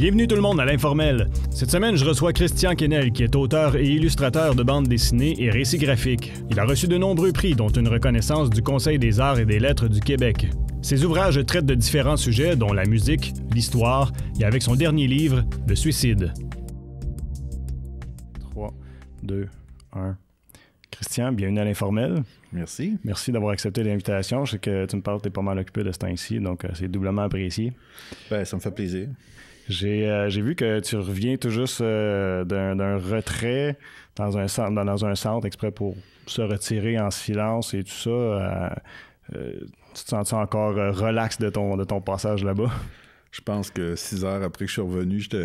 Bienvenue tout le monde à l'informel. Cette semaine, je reçois Christian Kennel, qui est auteur et illustrateur de bandes dessinées et récits graphiques. Il a reçu de nombreux prix, dont une reconnaissance du Conseil des arts et des lettres du Québec. Ses ouvrages traitent de différents sujets, dont la musique, l'histoire et avec son dernier livre, Le suicide. 3, 2, 1. Christian, bienvenue à l'informel. Merci. Merci d'avoir accepté l'invitation. Je sais que tu me parles, tu es pas mal occupé de ce temps-ci, donc euh, c'est doublement apprécié. Ben, ça me fait plaisir. Euh, j'ai vu que tu reviens tout juste euh, d'un retrait dans un, centre, dans un centre exprès pour se retirer en silence et tout ça. Euh, tu te sens encore relax de ton, de ton passage là-bas? Je pense que six heures après que je suis revenu, j'étais,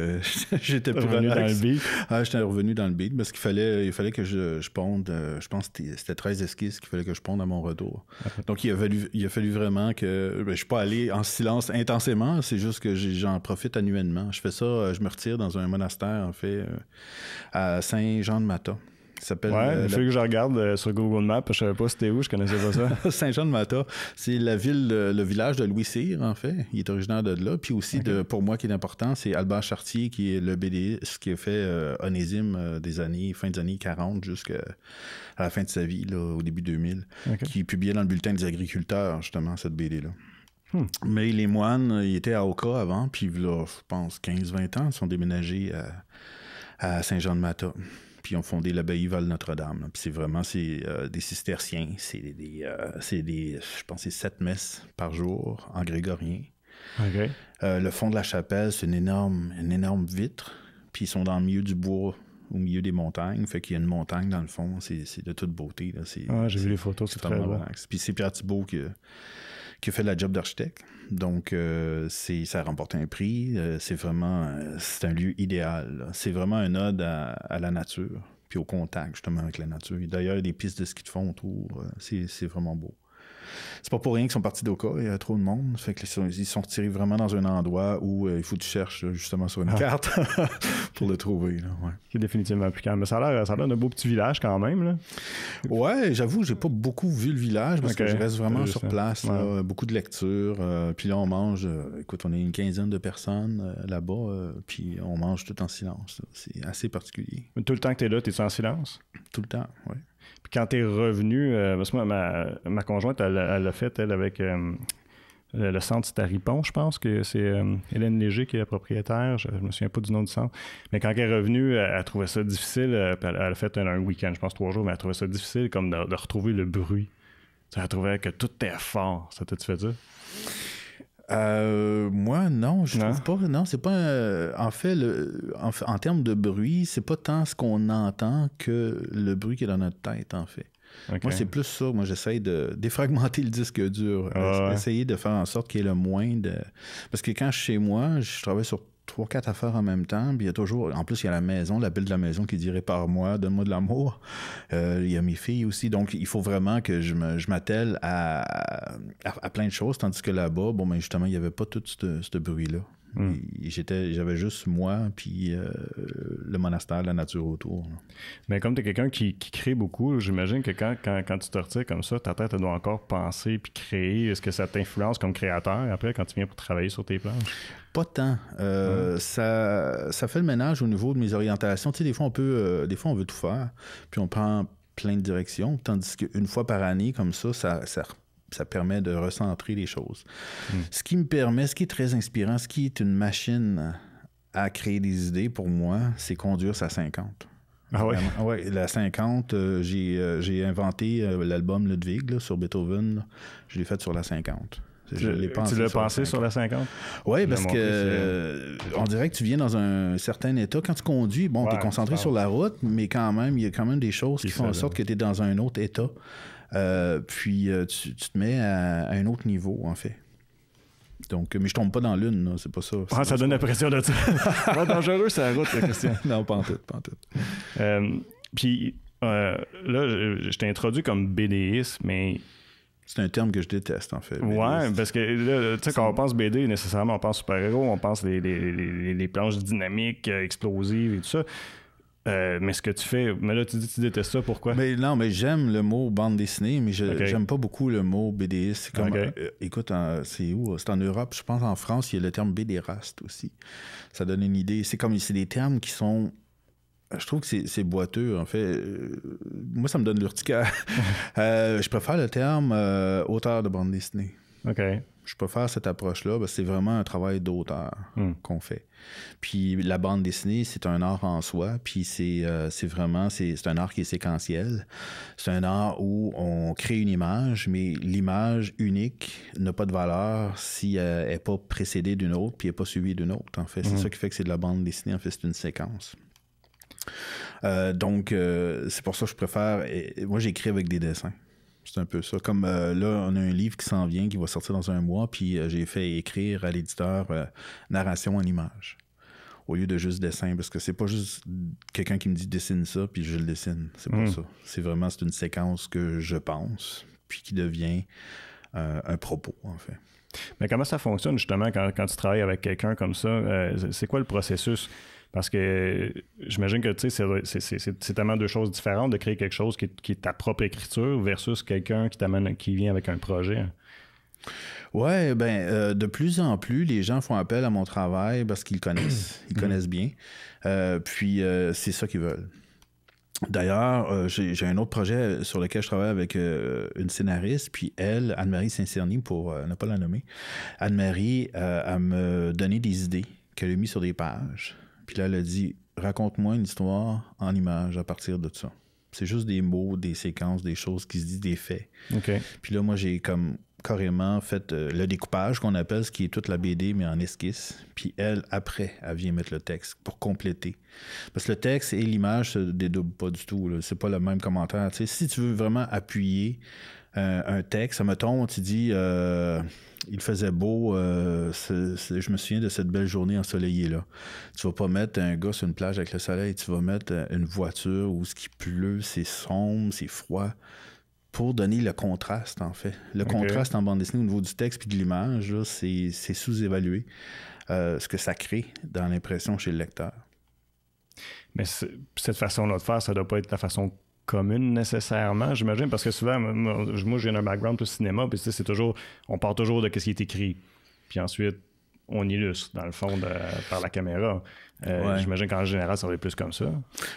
revenu dans le beat. Ah, j'étais revenu dans le beat parce qu'il fallait, il fallait que je, ponde. Euh, je pense que c'était très esquisse qu'il fallait que je ponde à mon retour. Donc, il a fallu, il a fallu vraiment que. Ben, je ne suis pas allé en silence intensément, c'est juste que j'en profite annuellement. Je fais ça, euh, je me retire dans un monastère, en fait, euh, à Saint-Jean-de-Mata. Oui, s'appelle. Euh, le... fait que je regarde euh, sur Google Maps, je ne savais pas c'était où, je connaissais pas ça. Saint-Jean-de-Mata, c'est la ville, le village de Louis-Cyr, en fait. Il est originaire de là. Puis aussi, de, pour moi, qui est important, c'est Albert Chartier, qui est le ce qui a fait euh, Onésime des années, fin des années 40 jusqu'à la fin de sa vie, au début 2000, qui qui publiait dans le bulletin des agriculteurs, justement, cette BD-là. Hmm. Mais les moines, ils étaient à Oka avant, puis là, je pense 15-20 ans, ils sont déménagés à, à Saint-Jean-de-Mata puis ont fondé l'abbaye Val-Notre-Dame. Puis c'est vraiment c'est, euh, des cisterciens, c'est des, euh, c'est des, je pense, c'est sept messes par jour en grégorien. Euh, le fond de la chapelle, c'est une énorme, une énorme vitre, puis ils sont dans le milieu du bois au milieu des montagnes. Fait qu'il y a une montagne dans le fond. C'est, de toute beauté. ah, j'ai vu les photos, c'est très beau. Puis c'est Pierre Thibault qui, qui a fait la job d'architecte. Donc, euh, ça remporte remporté un prix. Euh, c'est vraiment, euh, c'est un lieu idéal. C'est vraiment un ode à, la nature, puis au contact justement avec la nature. D'ailleurs, il y a des pistes de ski de fond autour. Euh, c'est vraiment beau c'est pas pour rien qu'ils sont partis d'Oka, il y a trop de monde. ils sont, retirés vraiment dans un endroit où euh, il faut que tu cherches justement sur une ah. carte pour le trouver. C'est définitivement plus Mais ça a l'air, ça d'un beau petit village quand même. Là. Ouais, j'avoue, j'ai pas beaucoup vu le village parce que je reste vraiment sur place. beaucoup de lectures. Euh, puis là, on mange, euh, écoute, on est une quinzaine de personnes là-bas, puis on mange tout en silence. C'est assez particulier. tout le temps que tu es là, tu es en silence? Tout le temps, oui. Puis quand es revenu, euh, ma, conjointe, elle l'a fait, elle, avec euh, le, centre centre Taripon je pense, que c'est euh, Hélène Léger qui est la propriétaire, je, ne me souviens pas du nom du centre. Mais quand elle est revenue, elle, trouvait ça difficile, elle, a fait un, week-end, je pense trois jours, mais elle trouvait ça difficile comme de, retrouver le bruit. Elle trouvait que tout était fort. Ça t'a-tu fait ça? Euh, moi, non, je trouve pas. Non, c'est pas. Euh, en fait, le, en, termes de bruit, c'est pas tant ce qu'on entend que le bruit qui est dans notre tête, en fait. Moi, c'est plus ça. Moi, j'essaie de défragmenter le disque dur. Ah Essayer de faire en sorte qu'il y ait le moins de. Parce que quand je suis chez moi, je travaille sur trois, quatre affaires en même temps. Puis il y a toujours. En plus, il y a la maison, la belle de la maison qui dirait par moi, donne-moi de l'amour. Euh, il y a mes filles aussi. Donc, il faut vraiment que je m'attelle à, à, plein de choses. Tandis que là-bas, bon, mais ben, justement, il n'y avait pas tout ce bruit-là. Mm. J'étais, j'avais juste moi, puis euh, le monastère, la nature autour. Mais comme tu es quelqu'un qui, qui, crée beaucoup, j'imagine que quand, tu te retires comme ça, ta tête doit encore penser puis créer. Est-ce que ça t'influence comme créateur après quand tu viens pour travailler sur tes plans? Pas tant. Euh, ça, ça fait le ménage au niveau de mes orientations. Tu sais, des fois, on peut, euh, des fois, on veut tout faire, puis on prend plein de directions, tandis qu'une fois par année, comme ça, ça, ça ça permet de recentrer les choses. Hmm. Ce qui me permet, ce qui est très inspirant, ce qui est une machine à créer des idées pour moi, c'est conduire sa 50. Ah oui? la 50, euh, euh, j'ai, inventé euh, l'album Ludwig sur Beethoven. Je l'ai fait sur la 50. tu l'as pensé sur la 50? Oui, parce que on dirait que tu viens dans un certain état. Quand tu conduis, bon, tu es concentré sur la route, mais quand même, il y a quand même des choses qui font en sorte que tu es dans un autre état. Euh, puis euh, tu, te mets à, un autre niveau, en fait. Donc, euh, mais je tombe pas dans l'une, c'est pas ça. Ah, ça donne l'impression de pas dangereux, c'est la route, la question. non, pas en tête, pas en tête. puis là, je, t'ai introduit comme BDiste, mais c'est un terme que je déteste, en fait. Ouais, parce que là, tu sais, quand on pense BD, nécessairement, on pense super-héros, on pense les, planches dynamiques, explosives et tout ça. Euh, mais ce que tu fais, mais là tu dis que tu détestes ça, pourquoi mais Non, mais j'aime le mot bande dessinée, mais j'aime pas beaucoup le mot BDS. Euh, écoute, c'est où C'est en Europe, je pense en France, il y a le terme BDraste aussi. Ça donne une idée. C'est comme c'est des termes qui sont euh, je trouve que c'est boiteux, en fait. moi, ça me donne l'urticaire. je préfère le terme auteur de bande dessinée. OK je préfère cette approche-là parce ben, c'est vraiment un travail d'auteur hmm. qu'on fait. Puis la bande dessinée, c'est un art en soi, puis c'est euh, vraiment, c'est un art qui est séquentiel. C'est un art où on crée une image, mais l'image unique n'a pas de valeur si euh, elle n'est pas précédée d'une autre, puis elle n'est pas suivie d'une autre, en fait. C'est hmm. ça qui fait que c'est de la bande dessinée, en fait, c'est une séquence. Euh, donc, c'est pour ça que je préfère. moi, j'écris avec des dessins. C'est un peu ça. Comme euh, là, on a un livre qui s'en vient, qui va sortir dans un mois, puis euh, j'ai fait écrire à l'éditeur euh, narration en image au lieu de juste dessin, parce que c'est pas juste quelqu'un qui me dit dessine ça, puis je le dessine. C'est pas hmm. ça. C'est vraiment c'est une séquence que je pense, puis qui devient un propos, en fait. Mais comment ça fonctionne justement quand, quand tu travailles avec quelqu'un comme ça? c'est quoi le processus? Parce que j'imagine que c'est tellement deux choses différentes de créer quelque chose qui, est ta propre écriture versus quelqu'un qui qui vient avec un projet. Ouais, ben euh, de plus en plus, les gens font appel à mon travail parce qu'ils connaissent. Ils connaissent bien. Euh, puis euh, c'est ça qu'ils veulent. D'ailleurs, j'ai un autre projet sur lequel je travaille avec une scénariste, puis elle, Anne-Marie Saint-Cerny, pour ne pas la nommer, Anne-Marie, a me donné des idées qu'elle a mis sur des pages. Puis là, elle a dit Raconte-moi une histoire en image à partir de ça. C'est juste des mots, des séquences, des choses qui se disent, des faits. Puis là, moi, j'ai comme carrément fait euh, le découpage qu'on appelle, ce qui est toute la BD, mais en esquisse. Puis elle, après, elle vient mettre le texte pour compléter. Parce que le texte et l'image se dédoublent pas du tout. C'est pas le même commentaire. si tu veux vraiment appuyer euh, un texte, tombe, tu dis... Euh, il faisait beau. Euh, je me souviens de cette belle journée ensoleillée-là. Tu vas pas mettre un gars sur une plage avec le soleil, tu vas mettre euh, une voiture où ce qui pleut, c'est sombre, c'est froid, pour donner le contraste, en fait. Le contraste en bande dessinée au niveau du texte et de l'image, c'est, sous-évalué. Euh, ce que ça crée dans l'impression chez le lecteur. Mais cette façon-là de faire, ça doit pas être la façon commune nécessairement, j'imagine, parce que souvent, moi, j'ai un background au cinéma, puis c'est toujours, on part toujours de ce qui est écrit, puis ensuite, on illustre, dans le fond, par la caméra. Euh, j'imagine qu'en général, ça va être plus comme ça.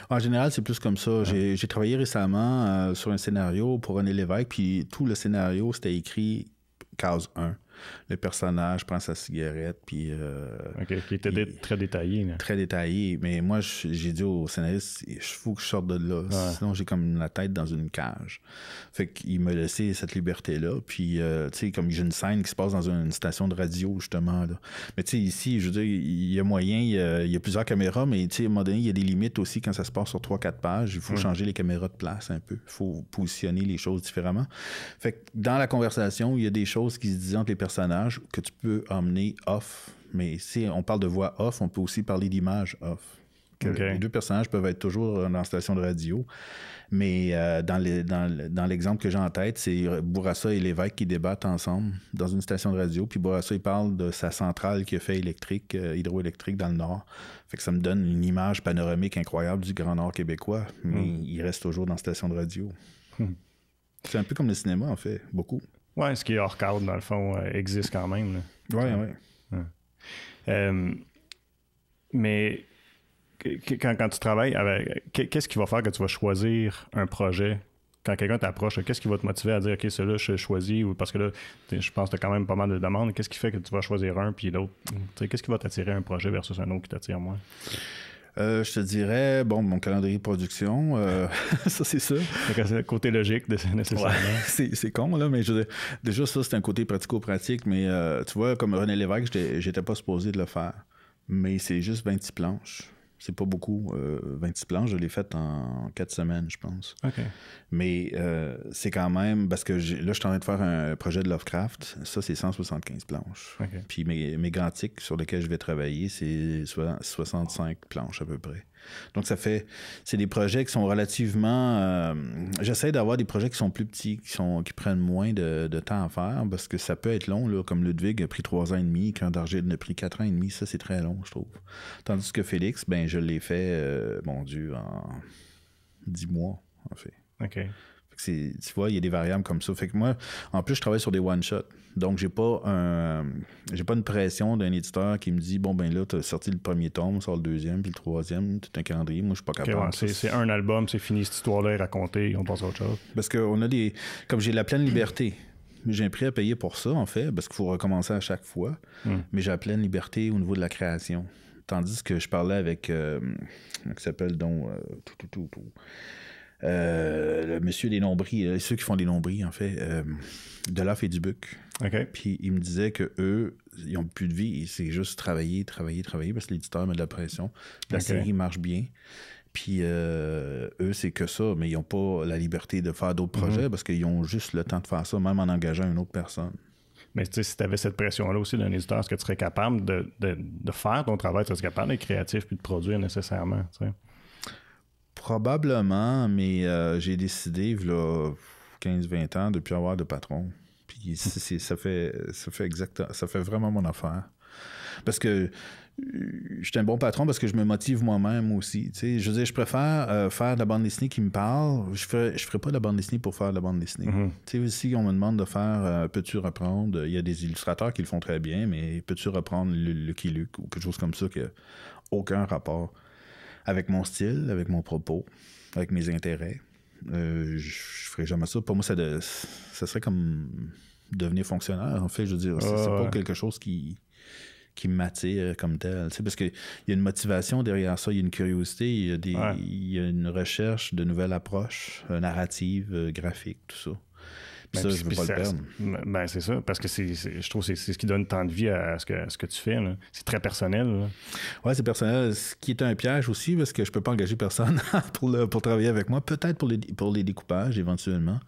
En général, c'est plus comme ça. Ah. J'ai travaillé récemment euh, sur un scénario pour René Lévesque, puis tout le scénario, c'était écrit case 1 le personnage prend sa cigarette, puis... Euh, qui était très détaillé. Très détaillé, mais moi, j'ai dit au scénariste, il faut que je sorte de là, sinon j'ai comme la tête dans une cage. Fait qu'il me laissait cette liberté-là, puis, euh, tu sais, comme j'ai une scène qui se passe dans une station de radio, justement, là. Mais tu sais, ici, je veux dire, il y a moyen, il y a, plusieurs caméras, mais tu sais, à un moment donné, il y a des limites aussi quand ça se passe sur 3-4 pages. Il faut mm. changer les caméras de place un peu. Il faut positionner les choses différemment. Fait que dans la conversation, il y a des choses qui se disent entre les personnes personnage que tu peux emmener off. Mais si on parle de voix off, on peut aussi parler d'image off. Les deux personnages peuvent être toujours euh, dans la station de radio, mais euh, dans, l'exemple que j'ai en tête, c'est euh, Bourassa et l'évêque qui débattent ensemble dans une station de radio. Puis Bourassa, il parle de sa centrale qui a fait électrique, hydroélectrique dans le Nord. Fait que ça me donne une image panoramique incroyable du Grand Nord québécois, mais hmm. il reste toujours dans la station de radio. Hmm. C'est un peu comme le cinéma, en fait, beaucoup. Ouais, ce qui est hors cadre, dans le fond, euh, existe quand même. Oui, oui. Euh, mais quand, tu travailles, avec, qu'est-ce qui va faire que tu vas choisir un projet? Quand quelqu'un t'approche, qu'est-ce qui va te motiver à dire, OK, celui-là, je choisis, ou parce que là, je pense que tu as quand même pas mal de demandes. Qu'est-ce qui fait que tu vas choisir un puis l'autre? Qu'est-ce qui va t'attirer un projet versus un autre qui t'attire moins? Euh, je te dirais, bon, mon calendrier de production, euh, ça c'est ça. C'est le côté logique nécessairement. c'est con, là, mais déjà, ça c'est un côté pratico-pratique, mais euh, tu vois, comme René Lévesque, j'étais pas supposé de le faire. Mais c'est juste 20 planches. C'est pas beaucoup. Euh, 26 planches, je l'ai fait en 4 semaines, je pense. Mais euh, c'est quand même. Parce que là, je suis en train de faire un projet de Lovecraft. Ça, c'est 175 planches. Puis mes, mes sur lesquels je vais travailler, c'est 65 planches à peu près. Donc, ça fait. C'est des projets qui sont relativement. Euh, j'essaie d'avoir des projets qui sont plus petits, qui, sont, qui prennent moins de, temps à faire, parce que ça peut être long, comme Ludwig a pris trois ans et demi, quand d'Argile a pris quatre ans et demi. Ça, c'est très long, je trouve. Tandis que Félix, ben, je l'ai fait, euh, mon Dieu, en dix mois, en fait. OK tu vois, il y a des variables comme ça. Fait que moi, en plus, je travaille sur des one-shots. Donc, j'ai pas un, j'ai pas une pression d'un éditeur qui me dit bon ben là, t'as sorti le premier tome, sort le deuxième, puis le troisième, tout un calendrier. Moi, je suis pas capable. c'est, un album, c'est fini cette histoire-là est racontée, on passe à autre chose. Parce on a des, comme j'ai la pleine liberté. J'ai un prix à payer pour ça, en fait, parce qu'il faut recommencer à chaque fois. Hmm. Mais j'ai la pleine liberté au niveau de la création. Tandis que je parlais avec, qui euh, s'appelle donc, euh, tout, tout, tout euh, le monsieur des nombris, euh, ceux qui font des nombris, en fait, euh, de et Dubuc. Ok. Puis il me disait que eux, ils n'ont plus de vie, c'est juste travailler, travailler, travailler, parce que l'éditeur met de la pression. La série marche bien. Puis eux, c'est que ça, mais ils n'ont pas la liberté de faire d'autres mhm. projets parce qu'ils ont juste le temps de faire ça, même en engageant une autre personne. Mais si tu avais cette pression-là aussi d'un éditeur, est-ce que tu serais capable de, faire ton travail? Tu serais capable d'être créatif puis de produire nécessairement? Tu Probablement, mais euh, j'ai décidé, là, 15-20 ans, de ne plus avoir de patron. Puis hmm. ça fait, ça fait exactement ça fait vraiment mon affaire. Parce que euh, je suis un bon patron parce que je me motive moi-même aussi. Je veux je préfère euh, faire de la bande dessinée qui me parle. Je ne je ferai pas de la bande dessinée pour faire de la bande dessinée. Hmm. Tu sais, Si on me demande de faire Peux-tu reprendre Il y a des illustrateurs qui le font très bien, mais Peux-tu reprendre Lucky Luke ou quelque chose comme ça qui n'a aucun rapport avec mon style, avec mon propos, avec mes intérêts. Euh, je ferais jamais ça. Pour moi, ça, serait comme devenir fonctionnaire. En fait, je veux dire, c'est pas quelque chose qui, qui m'attire comme tel. Parce qu'il y a une motivation derrière ça, il y a une curiosité, il y, a une recherche de nouvelles approches euh, narratives, euh, graphiques, tout ça ben, c'est ça, parce que c'est, je trouve que c'est ce qui donne tant de vie à, ce, que, ce que tu fais. C'est très personnel. Oui, c'est personnel. Ce qui est un piège aussi, parce que je peux pas engager personne pour, pour travailler avec moi. Peut-être pour les, pour les découpages, éventuellement.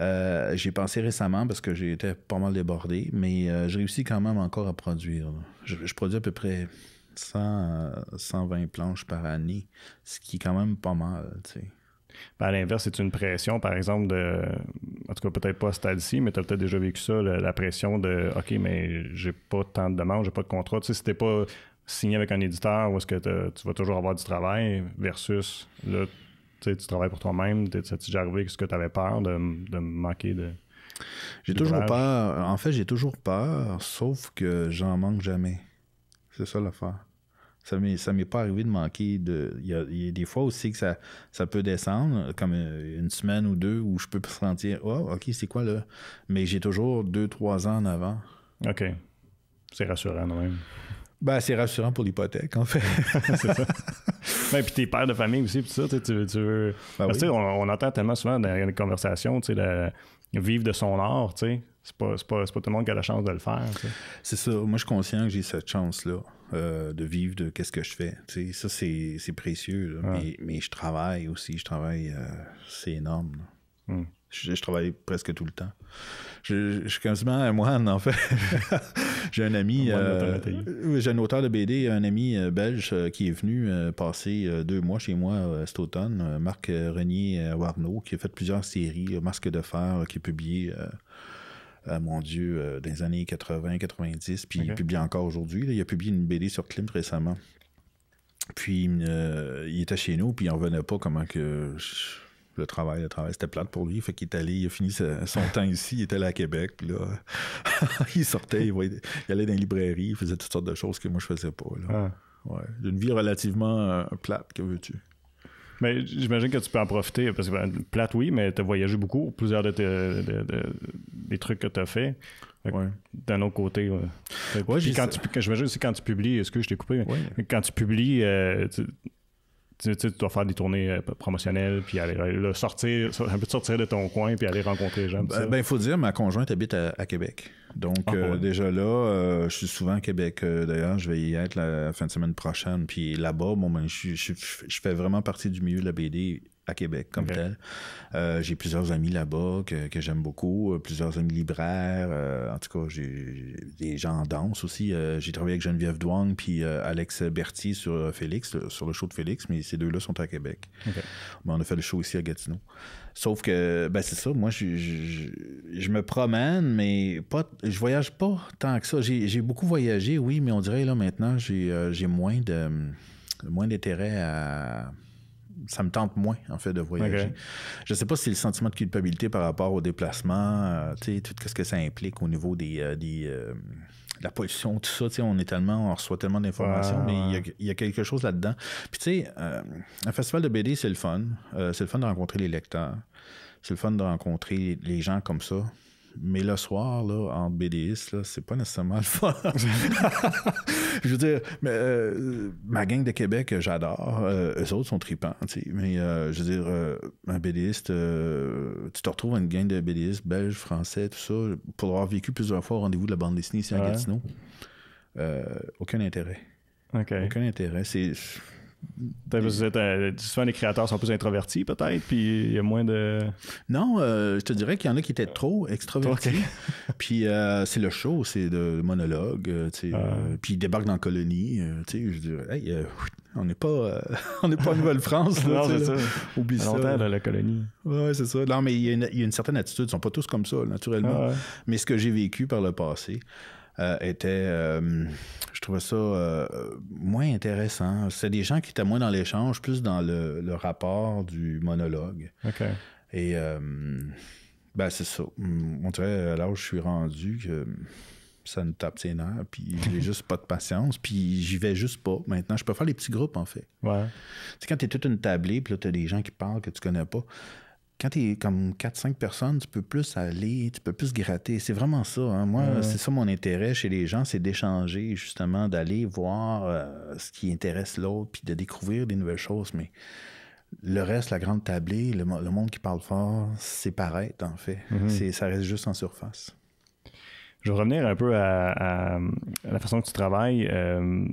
Euh, j'ai pensé récemment, parce que j'ai été pas mal débordé, mais euh, je réussis quand même encore à produire. Je, produis à peu près 100, 120 planches par année, ce qui est quand même pas mal, tu sais. Ben, à l'inverse, c'est une pression, par exemple, de tout cas, peut-être pas à ce stade-ci, mais tu as peut-être déjà vécu ça, la, pression de OK, mais j'ai pas tant de demandes, j'ai pas de contrat. Tu sais, si t'es pas signé avec un éditeur, où est-ce que tu vas toujours avoir du travail versus là, tu travailles pour toi-même, c'est déjà arrivé ce que tu avais peur de, de manquer de. J'ai toujours peur. En fait, j'ai toujours peur, sauf que j'en manque jamais. C'est ça l'affaire. Ça m'est, m'est pas arrivé de manquer de. Il y, a, des fois aussi que ça, ça peut descendre, comme euh, une semaine ou deux, où je peux sentir Oh, OK, c'est quoi là? Mais j'ai toujours deux, trois ans en avant. OK. C'est rassurant, même. Ben, c'est rassurant pour l'hypothèque, en fait. c'est ça. Ben, puis t'es pères de famille aussi, puis ça, tu, tu veux. Ben on, on, entend tellement souvent dans les conversations, tu sais, vivre de son art, tu sais c'est pas, pas, tout le monde qui a la chance de le faire. C'est ça. Moi, je suis conscient que j'ai cette chance-là euh, de vivre de qu'est-ce que je fais. ça, c'est précieux. mais, je travaille aussi. Je travaille, euh, c'est énorme. Hmm. Je, travaille presque tout le temps. Je, je suis quasiment un moine, en fait. j'ai un ami, euh, j'ai un auteur de BD, un ami belge qui est venu passer deux mois chez moi cet automne, Marc Renier Warneau, qui a fait plusieurs séries, Masque de fer, qui est publié euh, mon Dieu, euh, dans les années 80, 90, puis il publie encore aujourd'hui. Il a publié une BD sur Klimt récemment. Puis euh, il était chez nous, puis il n'en venait pas comment que le travail, le travail, c'était plate pour lui. Fait qu'il est allé, il a fini son temps ici, il était allé à Québec, puis là, il sortait, il, allait dans les librairies, il faisait toutes sortes de choses que moi je faisais pas. Ah. Une vie relativement plate, que veux-tu? Mais j'imagine que tu peux en profiter, parce que ben, plate, oui, mais tu as voyagé beaucoup plusieurs de, tes, des trucs que tu as fait. D'un autre côté. quand j'imagine aussi quand tu publies, est-ce que je t'ai coupé, quand tu publies, euh, tu, tu dois faire des tournées euh, promotionnelles, puis aller sortir, un peu sortir de ton coin, puis aller rencontrer les gens. Ben, ben, faut dire, ma conjointe habite à, Québec. Donc, ah, euh, déjà là, euh, je suis souvent à Québec. D'ailleurs, je vais y être la fin de semaine prochaine. Puis là-bas, ben, je, fais vraiment partie du milieu de la BD à Québec comme tel. Euh, j'ai plusieurs amis là-bas que, j'aime beaucoup, euh, plusieurs amis libraires. Euh, en tout cas, j'ai des gens en danse aussi. j'ai travaillé avec Geneviève Duong puis Alex Bertie sur Félix, sur le show de Félix, mais ces deux-là sont à Québec. Mais on a fait le show ici à Gatineau. Sauf que, ben c'est ça, moi, je, je, me promène, mais pas, je voyage pas tant que ça. J'ai beaucoup voyagé, oui, mais on dirait là maintenant, j'ai moins de moins d'intérêt à ça me tente moins, en fait, de voyager. Je Je sais pas si le sentiment de culpabilité par rapport au déplacement, euh, tout ce que ça implique au niveau des, euh, euh, la pollution, tout ça, tu sais, on est tellement, on reçoit tellement d'informations, mais il y, y, a quelque chose là-dedans. Puis, tu sais, un festival de BD, c'est le fun. c'est le fun de rencontrer les lecteurs. C'est le fun de rencontrer les gens comme ça mais le soir, là, en BDiste, c'est pas nécessairement le fun. je veux dire, mais, euh, ma gang de Québec, euh, j'adore. Euh, eux autres sont tripants, Mais je veux dire, un BDiste, tu te retrouves une gang de BDistes belges, français, tout ça, pour avoir vécu plusieurs fois au rendez-vous de la bande dessinée ici à Gatineau. aucun intérêt. Aucun intérêt. C'est tu souvent, les créateurs sont plus introvertis, peut-être, puis il y a moins de. Non, euh, je te dirais qu'il y en a qui étaient trop extrovertis. puis euh, c'est le show, c'est de monologue, euh, ah. puis ils débarquent dans la colonie, tu sais. Je dirais, on n'est pas, on pas Nouvelle-France. non, c'est ça. Oublie ça. longtemps, la colonie. Oui, c'est ça. Non, mais il y, a une certaine attitude. Ils sont pas tous comme ça, naturellement. Ah mais ce que j'ai vécu par le passé, euh, était, euh, je trouvais ça euh, moins intéressant. C'est des gens qui étaient moins dans l'échange, plus dans le, rapport du monologue. Et ben, c'est ça. On dirait, à où je suis rendu, que ça ne tape ses nerfs, puis j'ai juste pas de patience, puis j'y vais juste pas. Maintenant, je peux faire les petits groupes, en fait. Tu sais, quand tu es toute une tablée, puis là, t'as des gens qui parlent que tu connais pas quand tu es comme 4-5 personnes, tu peux plus aller, tu peux plus gratter. C'est vraiment ça. Hein. Moi, c'est ça mon intérêt chez les gens, c'est d'échanger, justement, d'aller voir euh, ce qui intéresse l'autre, puis de découvrir des nouvelles choses. Mais le reste, la grande tablée, le, le monde qui parle fort, c'est paraître, en fait. Mm-hmm. ça reste juste en surface. Je vais revenir un peu à, la façon que tu travailles. Euh,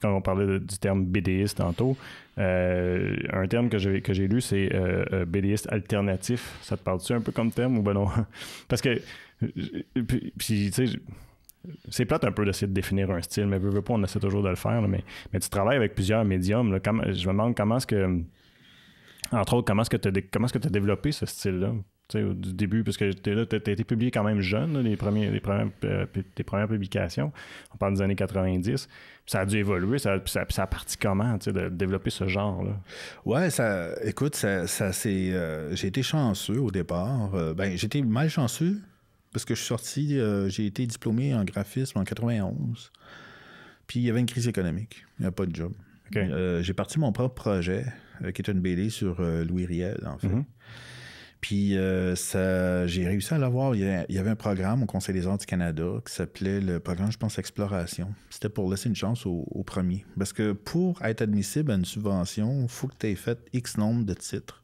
quand on parlait du terme BDiste tantôt, euh, un terme que j'ai, que j'ai lu, c'est euh, euh, BDiste alternatif. Ça te parle-tu un peu comme terme ou ben non? Parce que, tu sais, c'est plate un peu d'essayer de définir un style, mais peu, on essaie toujours de le faire. mais, tu travailles avec plusieurs médiums. je me demande comment est-ce que, entre autres, comment est-ce que tu as, développé ce style-là? du début, parce que tu as été publié quand même jeune, les, premiers, les, premières, euh, tes premières publications. On parle des années 90. Ça a dû évoluer. Ça, ça, a parti comment de développer ce genre-là? Ouais, ça, écoute, ça, c'est, euh, j'ai été chanceux au départ. Euh, ben, j'ai été mal chanceux parce que je suis sorti, j'ai été diplômé en graphisme en 91. Puis il y avait une crise économique. Il n'y a pas de job. j'ai parti mon propre projet, qui était une BD sur Louis Riel, en fait. Mm-hmm. Puis euh, j'ai réussi à l'avoir. Il, y avait un programme au Conseil des arts du Canada qui s'appelait le programme, je pense, Exploration. C'était pour laisser une chance aux, premiers. Parce que pour être admissible à une subvention, il faut que tu aies fait X nombre de titres.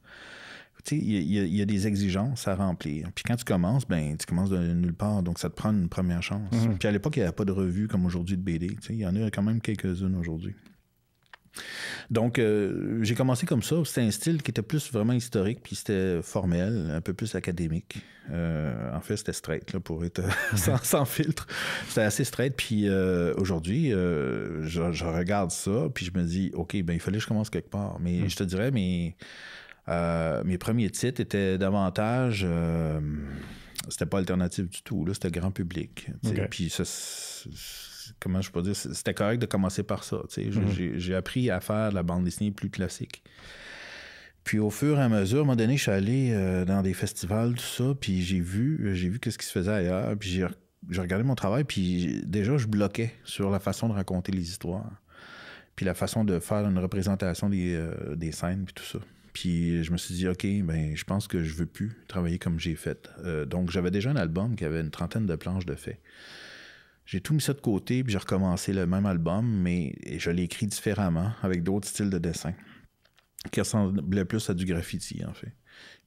Tu sais, il y, a des exigences à remplir. Puis quand tu commences, ben, tu commences de nulle part. Donc ça te prend une première chance. Mhm. Puis à l'époque, il n'y avait pas de revue comme aujourd'hui de BD. il y en a quand même quelques-unes aujourd'hui. Donc, euh, j'ai commencé comme ça. C'était un style qui était plus vraiment historique, puis c'était formel, un peu plus académique. Euh, en fait, c'était straight, là, pour être euh, mhm. sans, filtre. C'était assez straight. Puis aujourd'hui, je, regarde ça, puis je me dis, OK, ben il fallait que je commence quelque part. Mais mhm. je te dirais, mes, mes premiers titres étaient davantage c'était pas alternatif du tout. Là, c'était grand public. Puis ça, comment je peux dire, c'était correct de commencer par ça. Mhm. J'ai appris à faire la bande dessinée plus classique. Puis au fur et à mesure, à un moment donné, je suis allé euh, dans des festivals, tout ça, puis j'ai vu, j'ai vu qu'est-ce qui se faisait ailleurs, puis j'ai, regardé mon travail, puis déjà, je bloquais sur la façon de raconter les histoires, puis la façon de faire une représentation euh, des, scènes, puis tout ça. Puis je me suis dit, OK, ben, je pense que je veux plus travailler comme j'ai fait. Euh, donc, j'avais déjà un album qui avait une trentaine de planches de faits. J'ai tout mis ça de côté, puis j'ai recommencé le même album, mais je l'ai écrit différemment, avec d'autres styles de dessin, qui ressemblaient plus à du graffiti, en fait.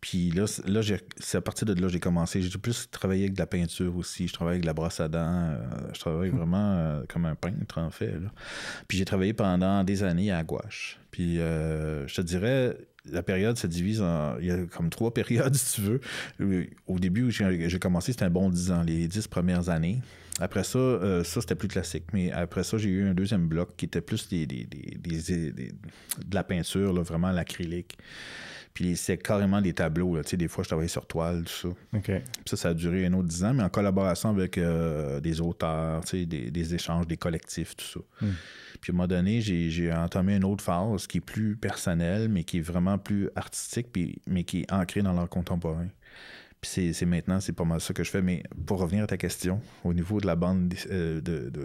Puis là, là c'est à partir de là que j'ai commencé. J'ai plus travaillé avec de la peinture aussi. Je travaille avec de la brosse à dents. Euh, je travaille hmm. vraiment euh, comme un peintre, en fait. Puis j'ai travaillé pendant des années à gouache. Puis euh, je te dirais, la période se divise en. Il y a comme trois périodes, si tu veux. Au début, j'ai commencé, c'était un bon 10 ans, les dix premières années. Après ça, euh, ça c'était plus classique. Mais après ça, j'ai eu un deuxième bloc qui était plus des, des, des, de la peinture, vraiment l'acrylique. Puis c'est carrément des tableaux. Là. Tu sais, des fois, je travaillais sur toile, tout ça. Puis Ça, ça a duré un autre dix ans, mais en collaboration avec euh, des auteurs, tu sais, des, échanges, des collectifs, tout ça. Hmm. Puis à un moment donné, j'ai entamé une autre phase qui est plus personnelle, mais qui est vraiment plus artistique, puis, mais qui est ancrée dans l'art contemporain. Puis c'est maintenant, c'est pas mal ça que je fais. Mais pour revenir à ta question, au niveau de la bande euh,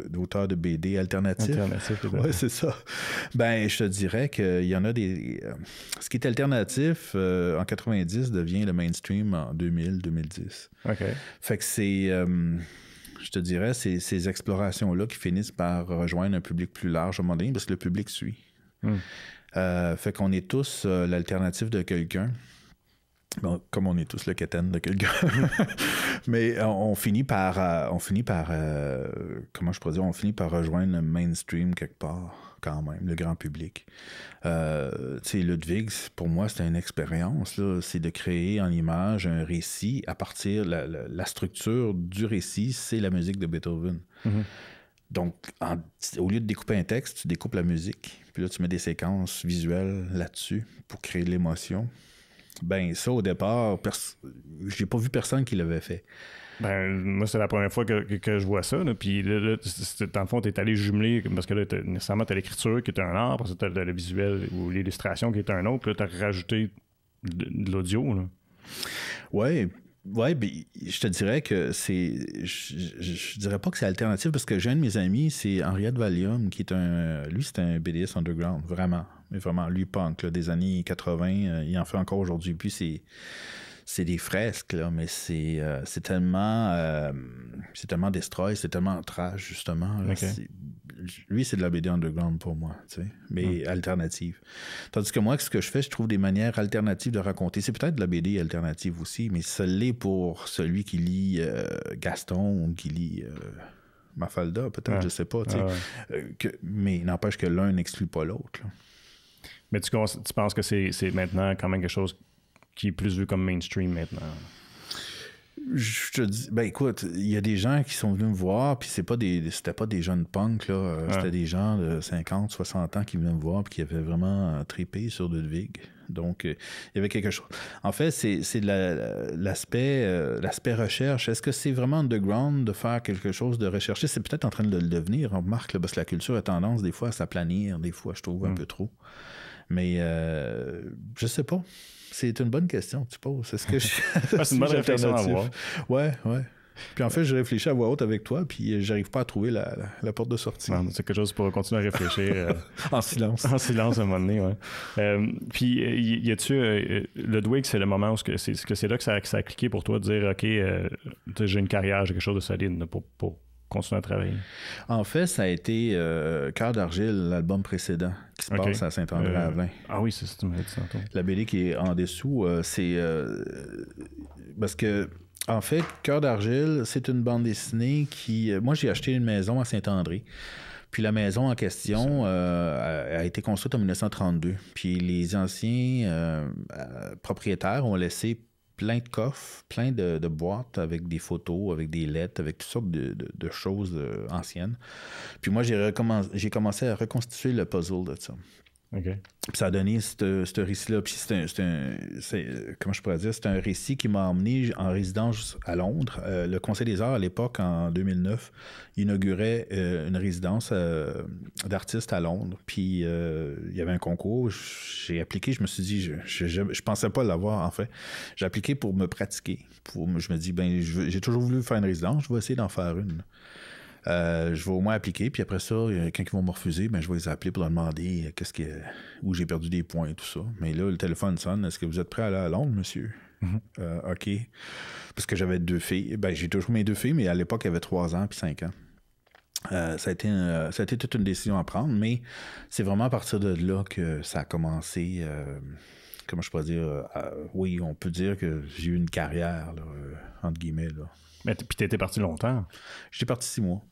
d'auteurs de, de, BD alternatifs. Alternatif, oui, c'est ça. Ben, je te dirais qu'il y en a des. Euh, ce qui est alternatif euh, en 90 devient le mainstream en 2000-2010. OK. Fait que c'est. je te dirais, ces, explorations-là qui finissent par rejoindre un public plus large au un moment donné, parce que le public suit. Hmm. fait qu'on est tous l'alternative de quelqu'un comme on est tous le quétaine de quelqu'un. Mais euh, on, finit par, euh, euh, comment je pourrais dire, on finit par rejoindre le mainstream quelque part, quand même, le grand public. tu sais, Ludwig, pour moi, c'était une expérience. C'est de créer en image un récit à partir, la, la, structure du récit, c'est la musique de Beethoven. Mm-hmm. Donc, au lieu de découper un texte, tu découpes la musique. Puis là, tu mets des séquences visuelles là-dessus pour créer de l'émotion. Ben, ça, au départ, j'ai pas vu personne qui l'avait fait. Ben, moi, c'est la première fois que, je vois ça. Puis, là, dans le fond, tu es allé jumeler, parce que là, nécessairement, tu as l'écriture qui est un art, parce que tu le visuel ou l'illustration qui est un autre, puis là, tu as rajouté de, l'audio. Oui, oui, ben, je te dirais que c'est. Je, ne dirais pas que c'est alternatif parce que j'ai un de mes amis, c'est Henriette Valium, qui est un. Lui, c'est un BDS underground, vraiment. Mais vraiment, lui, punk, des années 80, euh, il en fait encore aujourd'hui. Puis c'est. des fresques, mais c'est euh, tellement. Euh, c'est tellement destroy, c'est tellement trash, justement. Lui, c'est de la BD underground pour moi, mais ah. alternative. Tandis que moi, ce que je fais, je trouve des manières alternatives de raconter. C'est peut-être de la BD alternative aussi, mais ça l'est pour celui qui lit Gaston ou qui lit. Mafalda, peut-être, je sais pas. Ah mais n'empêche que l'un n'exclut pas l'autre. Mais tu, tu penses que c'est maintenant quand même quelque chose qui est plus vu comme mainstream maintenant? je te dis, ben écoute, il y a des gens qui sont venus me voir, puis c'est pas des, c'était pas des jeunes punks, là, euh, c'était des gens de 50, 60 ans qui venaient me voir, puis qui avaient vraiment euh, tripé sur Ludwig. Donc, euh, il y avait quelque chose. En fait, c'est, l'aspect, recherche. Est-ce que c'est vraiment underground de faire quelque chose, de recherché? C'est peut-être en train de le devenir, on remarque, parce que la culture a tendance des fois à s'aplanir, des fois, je trouve, un hmm. peu trop. Mais euh, je sais pas. C'est une bonne question que tu poses. C'est ce que une bonne réflexion à avoir. Ouais, ouais. Puis en fait, je réfléchis à voix haute avec toi, puis j'arrive pas à trouver la, porte de sortie. c'est quelque chose pour continuer à réfléchir. Euh, en silence. En silence, à un moment donné, ouais. Euh, puis, y, a-tu. il le Dwig, c'est le moment où c'est, là que ça, ça, a cliqué pour toi de dire OK, j'ai une carrière, j'ai quelque chose de solide pour, pour, à travailler? En fait, ça a été euh, Cœur d'argile, l'album précédent, qui se passe à saint andré à euh, ah oui, c'est ça, tu dit La BD qui est en dessous, euh, c'est... parce que... En fait, Cœur d'argile, c'est une bande dessinée qui... Moi, j'ai acheté une maison à Saint-André. Puis la maison en question a été construite en 1932. Puis les anciens propriétaires ont laissé plein de coffres, plein de, boîtes avec des photos, avec des lettres, avec toutes sortes de, choses euh, anciennes. Puis moi, j'ai, j'ai commencé à reconstituer le puzzle de ça ça a donné ce récit-là. Puis c'est un, comment je pourrais dire, c'est un récit qui m'a emmené en résidence à Londres. Euh, le Conseil des arts, à l'époque, en 2009, inaugurait euh, une résidence euh, d'artistes à Londres. Puis il y avait un concours. J'ai appliqué. Je me suis dit, je, je, pensais pas l'avoir, en fait. J'ai appliqué pour me pratiquer. je me dis, ben, j'ai toujours voulu faire une résidence. Je vais essayer d'en faire une. Euh, je vais au moins appliquer, puis après ça, euh, quand ils vont me refuser, ben, je vais les appeler pour leur demander euh, qu'est-ce que, où j'ai perdu des points et tout ça. Mais là, le téléphone sonne. Est-ce que vous êtes prêt à aller à Londres, monsieur? Mhm. OK. Parce que j'avais deux filles. Ben, j'ai toujours mes deux filles, mais à l'époque, y avait trois ans puis cinq ans. ça, a été, toute une décision à prendre, mais c'est vraiment à partir de là que ça a commencé. comment je peux dire Oui, on peut dire que j'ai eu une carrière, entre guillemets. Là. Mais puis t'étais parti longtemps J'étais parti six mois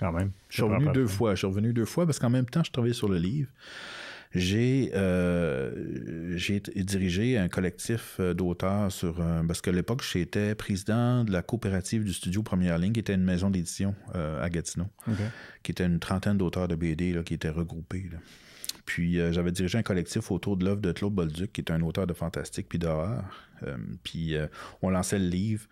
quand même. Je suis revenu deux fois. Je suis revenu deux fois parce qu'en même temps, je travaillais sur le livre. J'ai euh, dirigé un collectif euh, d'auteurs sur parce qu'à l'époque j'étais président de la coopérative du studio Première Ligne qui était une maison d'édition euh, à Gatineau qui était une trentaine d'auteurs de BD là, qui étaient regroupés. Puis euh, j'avais dirigé un collectif autour de l'œuvre de Claude Bolduc, qui est un auteur de fantastique puis d'horreur. puis on lançait le livre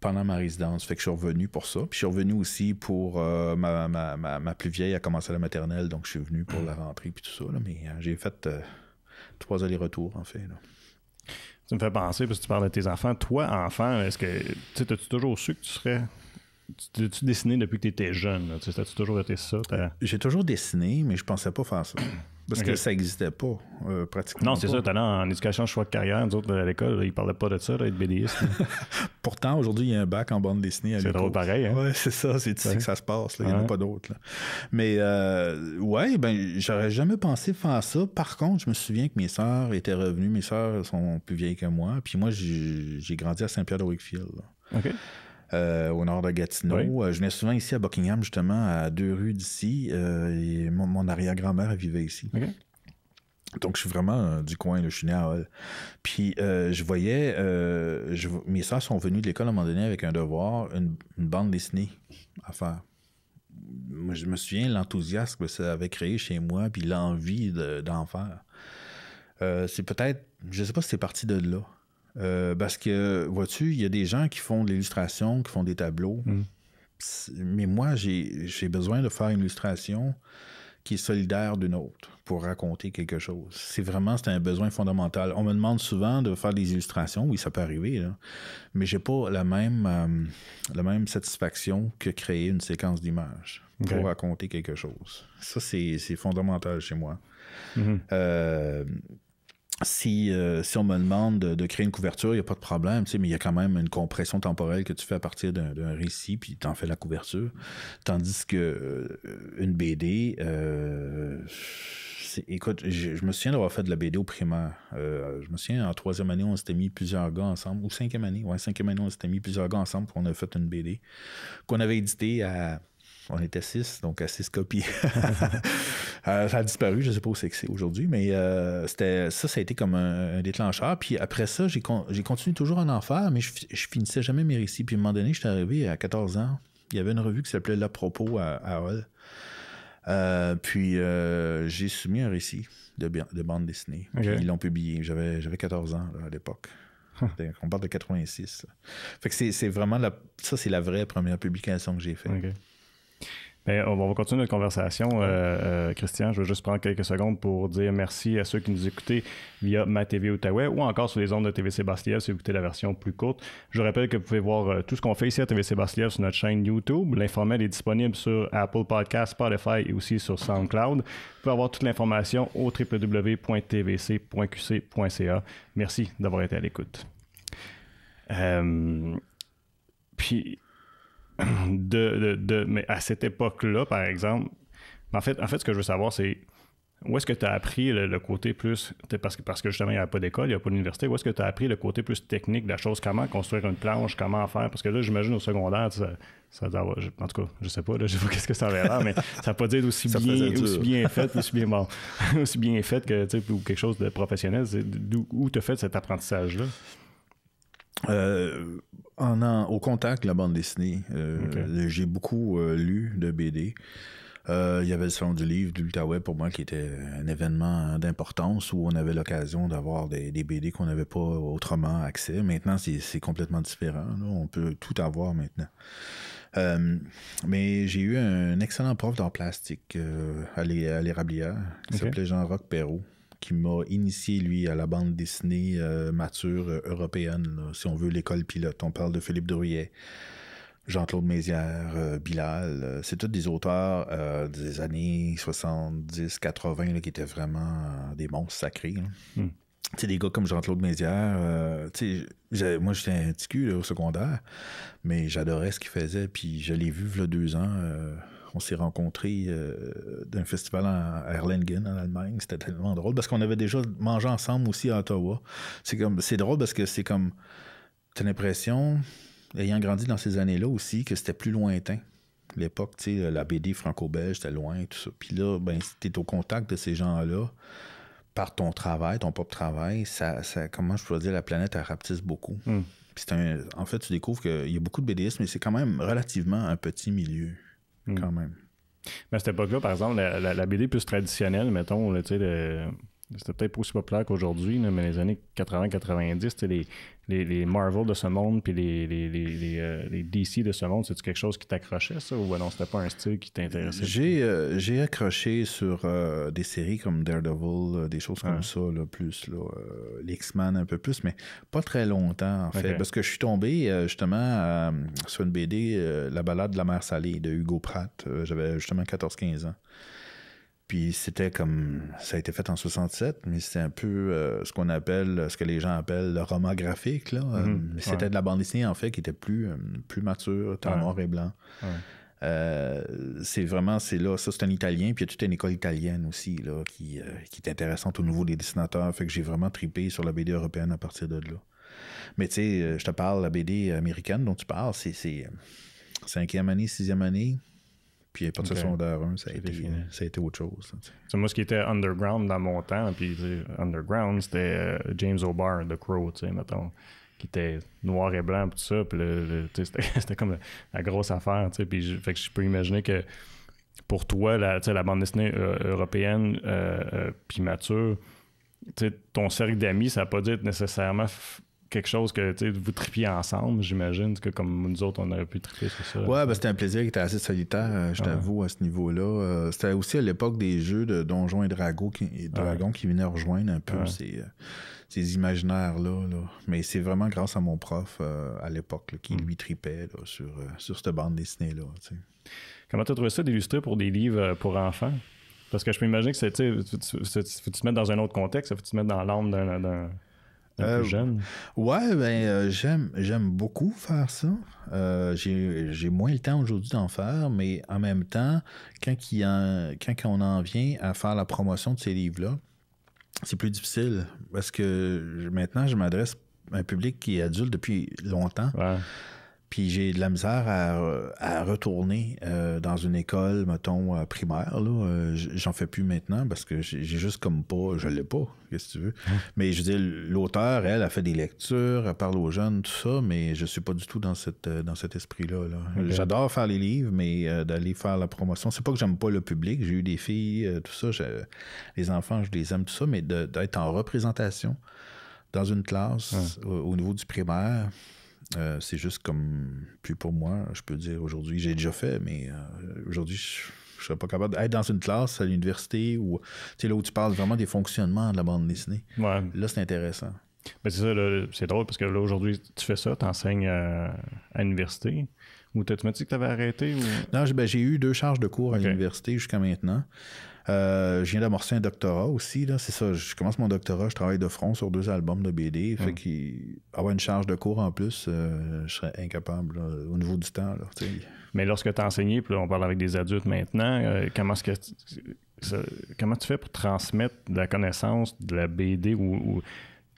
pendant ma résidence. Fait que je suis revenu pour ça. Puis je suis revenu aussi pour euh, ma, ma, plus vieille a commencé la maternelle, donc je suis venu pour la rentrée puis tout ça. Mais euh, j'ai fait euh, trois allers-retours, en fait. ça me fait penser, parce que tu parles de tes enfants. Toi, enfant, est-ce que tu as toujours su que tu serais. Tu, tu depuis que tu étais jeune? As-tu toujours été ça? J'ai toujours dessiné, mais je pensais pas faire ça. Parce que ça n'existait pas, euh, pratiquement. Non, c'est ça. Tu en éducation, choix de carrière. Nous autres, à l'école, ils ne parlaient pas de ça, d'être BDiste. Pourtant, aujourd'hui, il y a un bac en bande dessinée C'est drôle pareil. Hein? Oui, c'est ça. C'est ici que ça se passe. Il n'y en a pas d'autres. Mais, oui, euh, ouais, ben, j'aurais jamais pensé faire ça. Par contre, je me souviens que mes soeurs étaient revenues. Mes soeurs sont plus vieilles que moi. Puis moi, j'ai grandi à saint pierre de wickfield OK. Euh, au nord de Gatineau. Euh, je venais souvent ici à Buckingham, justement, à deux rues d'ici. Euh, mon, arrière-grand-mère vivait ici. Donc, je suis vraiment du coin, le je suis né à Puis, je voyais, mes soeurs sont venues de l'école à un moment donné avec un devoir, une, bande dessinée à faire moi, je me souviens l'enthousiasme que ça avait créé chez moi, puis l'envie d'en faire. c'est peut-être, je sais pas si c'est parti de là. Euh, parce que, vois-tu, il y a des gens qui font de l'illustration, qui font des tableaux. Mm. Mais moi, j'ai besoin de faire une illustration qui est solidaire d'une autre pour raconter quelque chose. C'est vraiment c'est un besoin fondamental. On me demande souvent de faire des illustrations, oui, ça peut arriver, là. mais j'ai pas la même euh, la même satisfaction que créer une séquence d'images pour raconter quelque chose. Ça c'est fondamental chez moi. Mm-hmm. Euh, si, euh, si on me demande de, créer une couverture, il n'y a pas de problème, mais il y a quand même une compression temporelle que tu fais à partir d'un récit, puis tu en fais la couverture. Tandis que euh, une BD, euh, écoute, je, me souviens d'avoir fait de la BD au primaire. je me souviens, en troisième année, on s'était mis plusieurs gars ensemble, ou cinquième année, ouais, cinquième année, on s'était mis plusieurs gars ensemble, on a fait une BD, qu'on avait édité à on était six, donc à six copies. Euh, ça a disparu, je ne sais pas où c'est que c'est aujourd'hui, mais euh, c'était ça, ça a été comme un, déclencheur. Puis après ça, j'ai continué toujours en enfer, mais je, finissais jamais mes récits. Puis à un moment donné, je suis arrivé à 14 ans. Il y avait une revue qui s'appelait La Propos à, Hall. Euh, puis j'ai soumis un récit de, bande dessinée. ils l'ont publié. J'avais 14 ans à l'époque. On parle de 86. Fait que c'est vraiment la, ça, c'est la vraie première publication que j'ai faite on va continuer notre conversation, euh, euh, Christian. Je veux juste prendre quelques secondes pour dire merci à ceux qui nous écoutaient via ma TV Outaouais ou encore sur les ondes de TVC Sébastien si vous écoutez la version plus courte. Je rappelle que vous pouvez voir euh, tout ce qu'on fait ici à TVC Sébastien sur notre chaîne YouTube. L'informel est disponible sur Apple Podcasts, Spotify et aussi sur SoundCloud. Vous pouvez avoir toute l'information au www.tvc.qc.ca. Merci d'avoir été à l'écoute. puis de, mais à cette époque-là, par exemple, en fait, en fait, ce que je veux savoir, c'est où est-ce que tu as appris le, côté plus. Parce que, justement, il n'y a pas d'école, il n'y a pas d'université. Où est-ce que tu as appris le côté plus technique de la chose Comment construire une planche Comment faire Parce que là, j'imagine au secondaire, ça, ça en tout cas, je sais pas, là, je sais pas qu'est-ce que ça avait l'air, mais ça peut pas dire aussi, bien, fait, aussi bien, fait que, ou quelque chose de professionnel. Où tu as fait cet apprentissage-là euh, en, au contact, la bande dessinée, euh, j'ai beaucoup euh, lu de BD. Il y avait le Salon du Livre du pour moi qui était un événement hein, d'importance où on avait l'occasion d'avoir des, BD qu'on n'avait pas autrement accès. Maintenant, c'est complètement différent. On peut tout avoir maintenant. mais j'ai eu un excellent prof d'art plastique à l'érablière qui s'appelait Jean-Roch Perrault qui m'a initié, lui, à la bande dessinée euh, mature euh, européenne. Si on veut l'école pilote, on parle de Philippe Drouillet. Jean-Claude Mézières, euh, Bilal, c'est tous des auteurs des années 70-80 qui étaient vraiment des monstres sacrés. c'est hmm. des gars comme Jean-Claude Mézières, moi j'étais un petit cul au secondaire, mais j'adorais ce qu'il faisait, puis je l'ai vu il deux ans on s'est rencontrés euh, d'un festival à Erlangen, en Allemagne. C'était tellement drôle parce qu'on avait déjà mangé ensemble aussi à Ottawa. C'est comme, c'est drôle parce que c'est comme, t'as l'impression, ayant grandi dans ces années-là aussi, que c'était plus lointain. L'époque, tu sais, la BD franco-belge, c'était loin, tout ça. Puis là, ben, t'es au contact de ces gens-là par ton travail, ton propre travail, ça, ça comment je pourrais dire, la planète, elle rapetisse beaucoup. Hmm. en fait, tu découvres qu'il y a beaucoup de BDisme, mais c'est quand même relativement un petit milieu. Mm. quand même. Mais à cette époque-là, par exemple, la, BD plus traditionnelle, mettons, c'était peut-être pas aussi populaire qu'aujourd'hui, mais les années 80-90, les, les, Marvel de ce monde puis les, les, euh, DC de ce monde, c'est-tu quelque chose qui t'accrochait, ça, ou non, c'était pas un style qui t'intéressait? Euh, j'ai, accroché sur euh, des séries comme Daredevil, des choses comme ah. ça, là, plus, là, men un peu plus, mais pas très longtemps, en fait, parce que je suis tombé, justement, sur une BD, La balade de la mer salée, de Hugo Pratt, j'avais justement 14-15 ans. Puis c'était comme. Ça a été fait en 67, mais c'était un peu euh, ce qu'on appelle, ce que les gens appellent le roman graphique. Là. Mhm. Euh, c'était de la bande dessinée, en fait, qui était plus, euh, plus mature, en noir et blanc. c'est vraiment, c'est là, ça c'est un italien, puis il y a toute une école italienne aussi, là, qui, qui est intéressante au niveau des dessinateurs. Fait que j'ai vraiment tripé sur la BD européenne à partir de là. Mais tu sais, je te parle, la BD américaine dont tu parles, c'est cinquième année, sixième année. Puis pas de secondaire 1, ça a, été, ça a, été, autre chose. c'est moi, ce qui était underground dans mon temps, puis underground, c'était euh, James O'Barr the Crow, tu sais, qui était noir et blanc, tout ça. Puis c'était comme la, grosse affaire, tu sais. Puis je, je peux imaginer que pour toi, la, la bande dessinée euh, européenne, euh, puis mature, ton cercle d'amis, ça n'a pas dû être nécessairement quelque chose que vous tripiez ensemble, j'imagine, que comme nous autres, on aurait pu triper sur ça. Ouais, ben, c'était un plaisir qui était assez solitaire, euh, je ah t'avoue, à ce niveau-là. Euh, c'était aussi à l'époque des jeux de Donjons et, qui, ah Dragons qui venaient rejoindre un peu ah euh, ces, imaginaires-là. Mais c'est vraiment grâce à mon prof à l'époque qui hmm. lui tripait sur, sur cette bande dessinée-là. Comment tu as trouvé ça d'illustrer pour des livres pour enfants? Parce que je peux imaginer que c'est, tu, sais faut te mettre dans un autre contexte, faut tu te mettre dans l'âme d'un euh, jeune. Ouais, ben, euh, j'aime, j'aime beaucoup faire ça. Euh, j'ai, moins le temps aujourd'hui d'en faire, mais en même temps, quand, quand on en vient à faire la promotion de ces livres-là, c'est plus difficile parce que maintenant, je m'adresse à un public qui est adulte depuis longtemps. Ouais. Puis j'ai de la misère à, retourner euh, dans une école, mettons, euh, primaire. Là. Euh, j'en fais plus maintenant parce que j'ai juste comme pas, je l'ai pas, qu'est-ce que tu veux. Hein? Mais je veux dire, l'auteur, elle, a fait des lectures, elle parle aux jeunes, tout ça, mais je suis pas du tout dans, cette, dans cet esprit-là. J'adore faire les livres, mais d'aller faire la promotion, c'est pas que j'aime pas le public. J'ai eu des filles, tout ça, les enfants, je les aime, tout ça, mais d'être en représentation dans une classe au niveau du primaire euh, c'est juste comme puis pour moi, je peux dire aujourd'hui, j'ai déjà fait, mais euh, aujourd'hui, je ne serais pas capable d'être dans une classe à l'université ou là où tu parles vraiment des fonctionnements de la bande dessinée. Là, c'est intéressant. Mais ben, c'est ça, c'est drôle parce que là, aujourd'hui, tu fais ça, tu enseignes à, l'université. Ou tu m'as que tu avais arrêté? Non, ben, j'ai eu deux charges de cours à l'université jusqu'à maintenant. Euh, je viens d'amorcer un doctorat aussi, c'est ça. Je commence mon doctorat, je travaille de front sur deux albums de BD. Mm. Fait avoir une charge de cours en plus, euh, je serais incapable au niveau du temps. Mais lorsque tu as enseigné, puis on parle avec des adultes maintenant, euh, comment est-ce que comment tu fais pour transmettre de la connaissance de la BD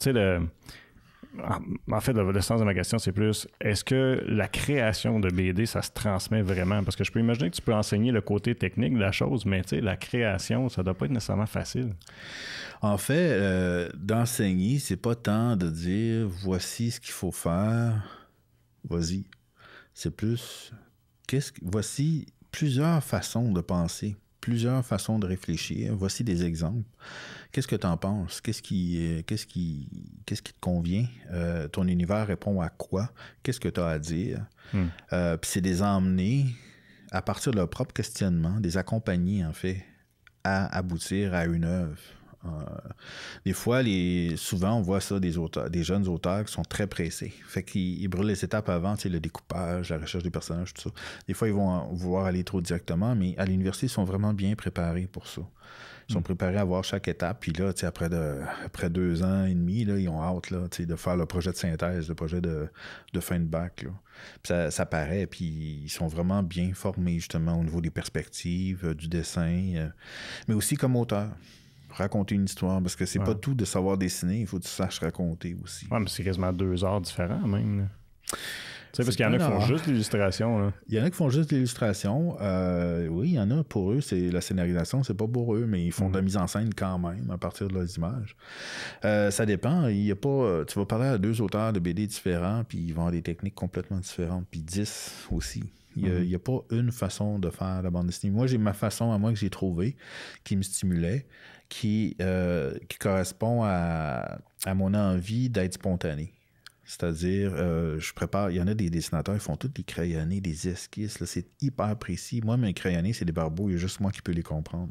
le en fait, le, sens de ma question, c'est plus est-ce que la création de BD, ça se transmet vraiment Parce que je peux imaginer que tu peux enseigner le côté technique de la chose, mais tu sais, la création, ça doit pas être nécessairement facile. En fait, euh, d'enseigner, c'est pas tant de dire voici ce qu'il faut faire, vas-y. C'est plus qu'est-ce que, voici plusieurs façons de penser plusieurs façons de réfléchir. Voici des exemples. Qu'est-ce que tu en penses? Qu'est-ce qui, euh, qu'est-ce qui, qu'est-ce qui te convient? Euh, ton univers répond à quoi? Qu'est-ce que tu as à dire? Hmm. Euh, puis c'est des emmener à partir de leur propre questionnement, des accompagner en fait à aboutir à une œuvre. Euh, des fois, les, souvent, on voit ça des auteurs, des jeunes auteurs qui sont très pressés. Fait qu'ils brûlent les étapes avant, le découpage, la recherche des personnages, tout ça. Des fois, ils vont vouloir aller trop directement, mais à l'université, ils sont vraiment bien préparés pour ça. Ils sont hmm. préparés à voir chaque étape. Puis là, après, de, après deux ans et demi, là, ils ont hâte de faire le projet de synthèse, le projet de, de fin de bac. Ça, paraît, puis ils sont vraiment bien formés justement au niveau des perspectives, euh, du dessin, euh, mais aussi comme auteurs raconter une histoire, parce que c'est pas tout de savoir dessiner, il faut que tu saches raconter aussi. Ouais, mais c'est quasiment deux arts différents même. Tu sais, parce qu'il y en a qui font juste l'illustration. Il y en a qui font juste l'illustration. Euh, oui, il y en a pour eux, c'est la scénarisation, c'est pas pour eux, mais ils font de la mm. mise en scène quand même à partir de leurs images. Euh, ça dépend. Il y a pas. Tu vas parler à deux auteurs de BD différents, puis ils vont avoir des techniques complètement différentes, puis dix aussi. Il n'y a, mm-hmm. a, pas une façon de faire la bande dessinée. Moi, j'ai ma façon à moi que j'ai trouvée qui me stimulait. Euh, qui, correspond à, mon envie d'être spontané. C'est-à-dire, euh, je prépare. Il y en a des dessinateurs, ils font tous des crayonnés, des esquisses. C'est hyper précis. Moi, mes crayonnés, c'est des barbeaux. Il y a juste moi qui peux les comprendre.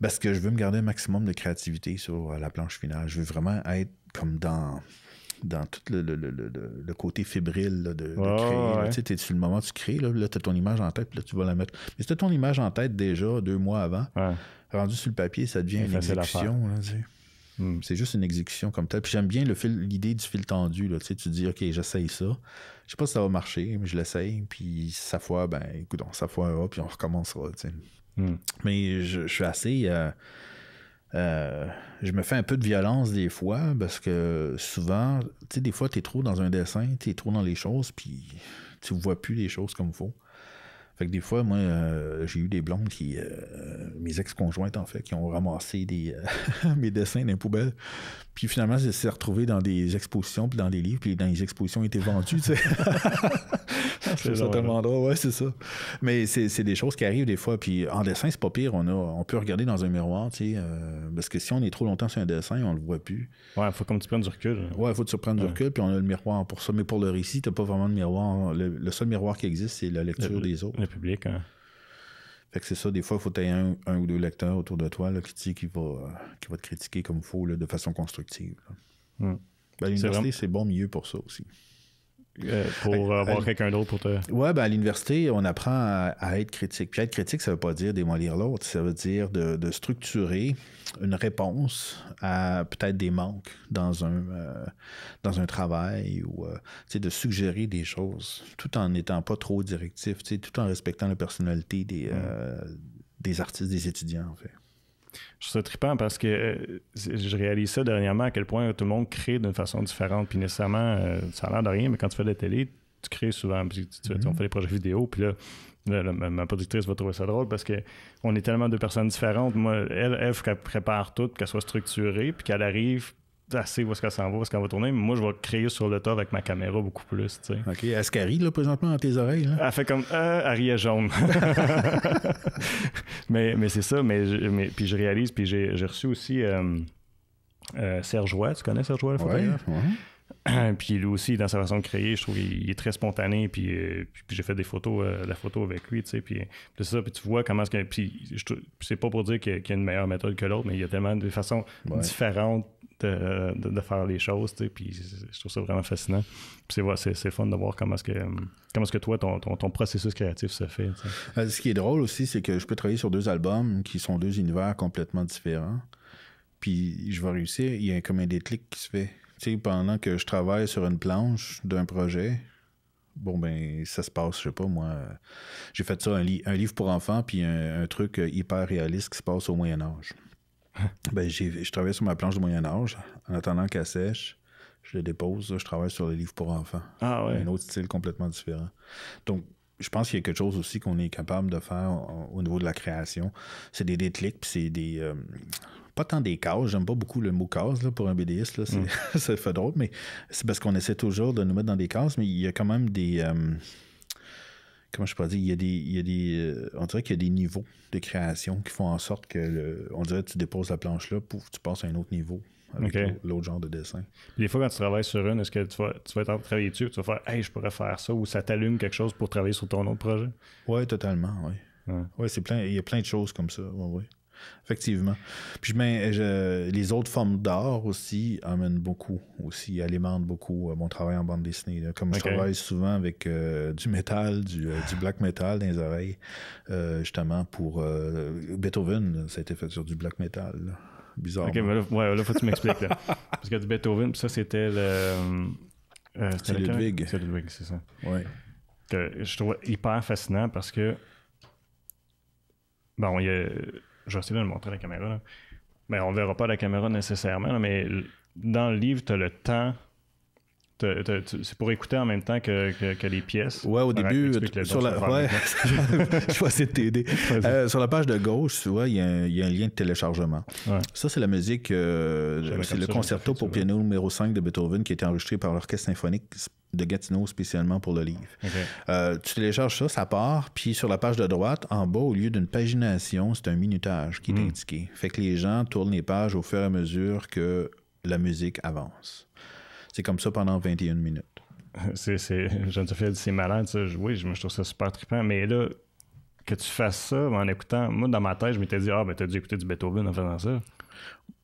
Parce que je veux me garder un maximum de créativité sur euh, la planche finale. Je veux vraiment être comme dans dans tout le, côté fébrile de, créer. Tu sur le moment tu crées, là, tu as ton image en tête, puis là, tu vas la mettre. Mais si ton image en tête déjà deux mois avant, rendu sur le papier, ça devient une exécution. Hmm. C'est juste une exécution comme telle. Puis j'aime bien l'idée du fil tendu. Là, tu, sais, tu dis, OK, j'essaye ça. Je sais pas si ça va marcher, mais je l'essaye. Puis sa fois, ben, écoute, on fois, puis on recommencera. Tu sais. Hmm. Mais je, suis assez. Euh, euh, je me fais un peu de violence des fois parce que souvent, tu sais, des fois, tu es trop dans un dessin, tu es trop dans les choses, puis tu vois plus les choses comme il faut. Fait que des fois, moi, euh, j'ai eu des blondes qui, euh, mes ex-conjointes en fait, qui ont ramassé des, mes dessins dans les poubelles. Puis finalement, c'est s'est retrouvé dans des expositions, puis dans des livres, puis dans les expositions étaient vendues, tu sais. c'est ça tellement hein. ouais, c'est ça. Mais c'est des choses qui arrivent des fois. Puis en dessin, c'est pas pire. On, a, on peut regarder dans un miroir, tu sais, euh, parce que si on est trop longtemps sur un dessin, on le voit plus. Ouais, faut comme tu prends du recul. Ouais, il faut que tu du recul, puis on a le miroir pour ça. Mais pour le récit, t'as pas vraiment de miroir. Le, seul miroir qui existe, c'est la lecture des autres. Le public, hein. Fait c'est ça, des fois, il faut que tu un, un, ou deux lecteurs autour de toi là, qui, qui, va, euh, qui va te critiquer comme il faut de façon constructive. Hmm. Ben, l'université, c'est bon milieu pour ça aussi. Euh, pour euh, avoir euh, quelqu'un d'autre pour te. Oui, ben, à l'université, on apprend à, être critique. Puis être critique, ça ne veut pas dire démolir l'autre, ça veut dire de, structurer une réponse à peut-être des manques dans un, dans un travail ou de suggérer des choses tout en n'étant pas trop directif, tout en respectant la personnalité des, mm. des artistes, des étudiants, en fait je trouve ça trippant parce que euh, je réalise ça dernièrement à quel point tout le monde crée d'une façon différente. Puis nécessairement, euh, ça n'a l'air de rien, mais quand tu fais de la télé, tu crées souvent. Puis mm-hmm. On fait des projets vidéo, puis là, ma productrice va trouver ça drôle parce que on est tellement de personnes différentes. Moi, elle, elle, qu'elle prépare tout, qu'elle soit structurée, puis qu'elle arrive, assez où est-ce qu'elle s'en va, où est-ce qu'elle va tourner. Mais moi, je vais créer sur le tas avec ma caméra beaucoup plus. Tu sais. OK. Est-ce là, présentement, dans tes oreilles. Là. Elle fait comme euh, elle jaune. mais c'est ça. Mais, mais, puis je réalise. Puis j'ai, reçu aussi euh, euh Serge Tu connais Serge Roy, le puis lui aussi, dans sa façon de créer, je trouve qu'il est très spontané. Euh, puis, puis, j'ai fait des photos, euh, la photo avec lui, tu sais. Puis, tout ça, puis tu vois comment est-ce que. Puis, c'est pas pour dire qu'il y a une meilleure méthode que l'autre, mais il y a tellement de façons différentes de, faire les choses. Puis je trouve ça vraiment fascinant. c'est, c'est, fun de voir comment est-ce que, comment ce que toi, ton, processus créatif se fait. Euh, ce qui est drôle aussi, c'est que je peux travailler sur deux albums qui sont deux univers complètement différents. Puis je vais réussir. Il y a comme un déclic qui se fait. pendant que je travaille sur une planche d'un projet, bon ben ça se passe, je sais pas moi. J'ai fait ça un, livre pour enfants puis un, truc hyper réaliste qui se passe au Moyen Âge ben, je travaille sur ma planche du Moyen-Âge en attendant qu'elle sèche. Je la dépose. Je travaille sur les livres pour enfants. Ah un autre style complètement différent. Donc, je pense qu'il y a quelque chose aussi qu'on est capable de faire au, niveau de la création. C'est des déclics, puis c'est des. Euh, pas tant des cases, j'aime pas beaucoup le mot case pour un BDiste, mm. ça fait drôle, mais c'est parce qu'on essaie toujours de nous mettre dans des cases, mais il y a quand même des. Euh, comment je peux dire, il y a des, il y a des euh, on dirait qu'il y a des niveaux de création qui font en sorte que, le, on dirait, tu déposes la planche là, pour tu passes à un autre niveau avec l'autre genre de dessin. Des fois, quand tu travailles sur une, est-ce que tu vas, être en train de travailler dessus, tu vas faire, hey, je pourrais faire ça, ou ça t'allume quelque chose pour travailler sur ton autre projet? Oui, totalement, Ouais. c'est plein, il y a plein de choses comme ça. oui, ouais. Effectivement. Puis les autres formes d'art aussi amènent beaucoup, aussi alimentent beaucoup euh, mon travail en bande dessinée. Comme je travaille souvent avec euh, du métal, du, euh, black metal dans les oreilles, justement pour Beethoven, ça a été fait sur du black metal. Bizarre. Ok, mais hein? là, faut que tu m'expliques. Parce que Beethoven, ça c'était le. c'est Ludwig. C'est Ludwig, c'est ça. Oui. je trouve hyper fascinant parce que. Bon, il y a je vais essayer de le montrer la caméra. Là. Mais ben, on verra pas la caméra nécessairement, mais dans le livre, tu as le temps c'est pour écouter en même temps que, les pièces. Ouais, au début, sur la, je vais essayer de euh, sur la page de gauche, tu vois, il y, a un, lien de téléchargement. Ça, c'est la musique, euh, c'est le concerto pour piano numéro 5 de Beethoven qui a été enregistré par l'Orchestre symphonique de Gatineau spécialement pour le livre. Euh, tu télécharges ça, ça part, puis sur la page de droite, en bas, au lieu d'une pagination, c'est un minutage qui est hmm. indiqué. Fait que les gens tournent les pages au fur et à mesure que la musique avance. C'est comme ça pendant 21 minutes. C'est, c'est, sais que c'est malade, ça. Oui, je, trouve ça super trippant, mais là, que tu fasses ça en écoutant. Moi, dans ma tête, je m'étais dit, ah, ben, t'as dû écouter du Beethoven en faisant ça.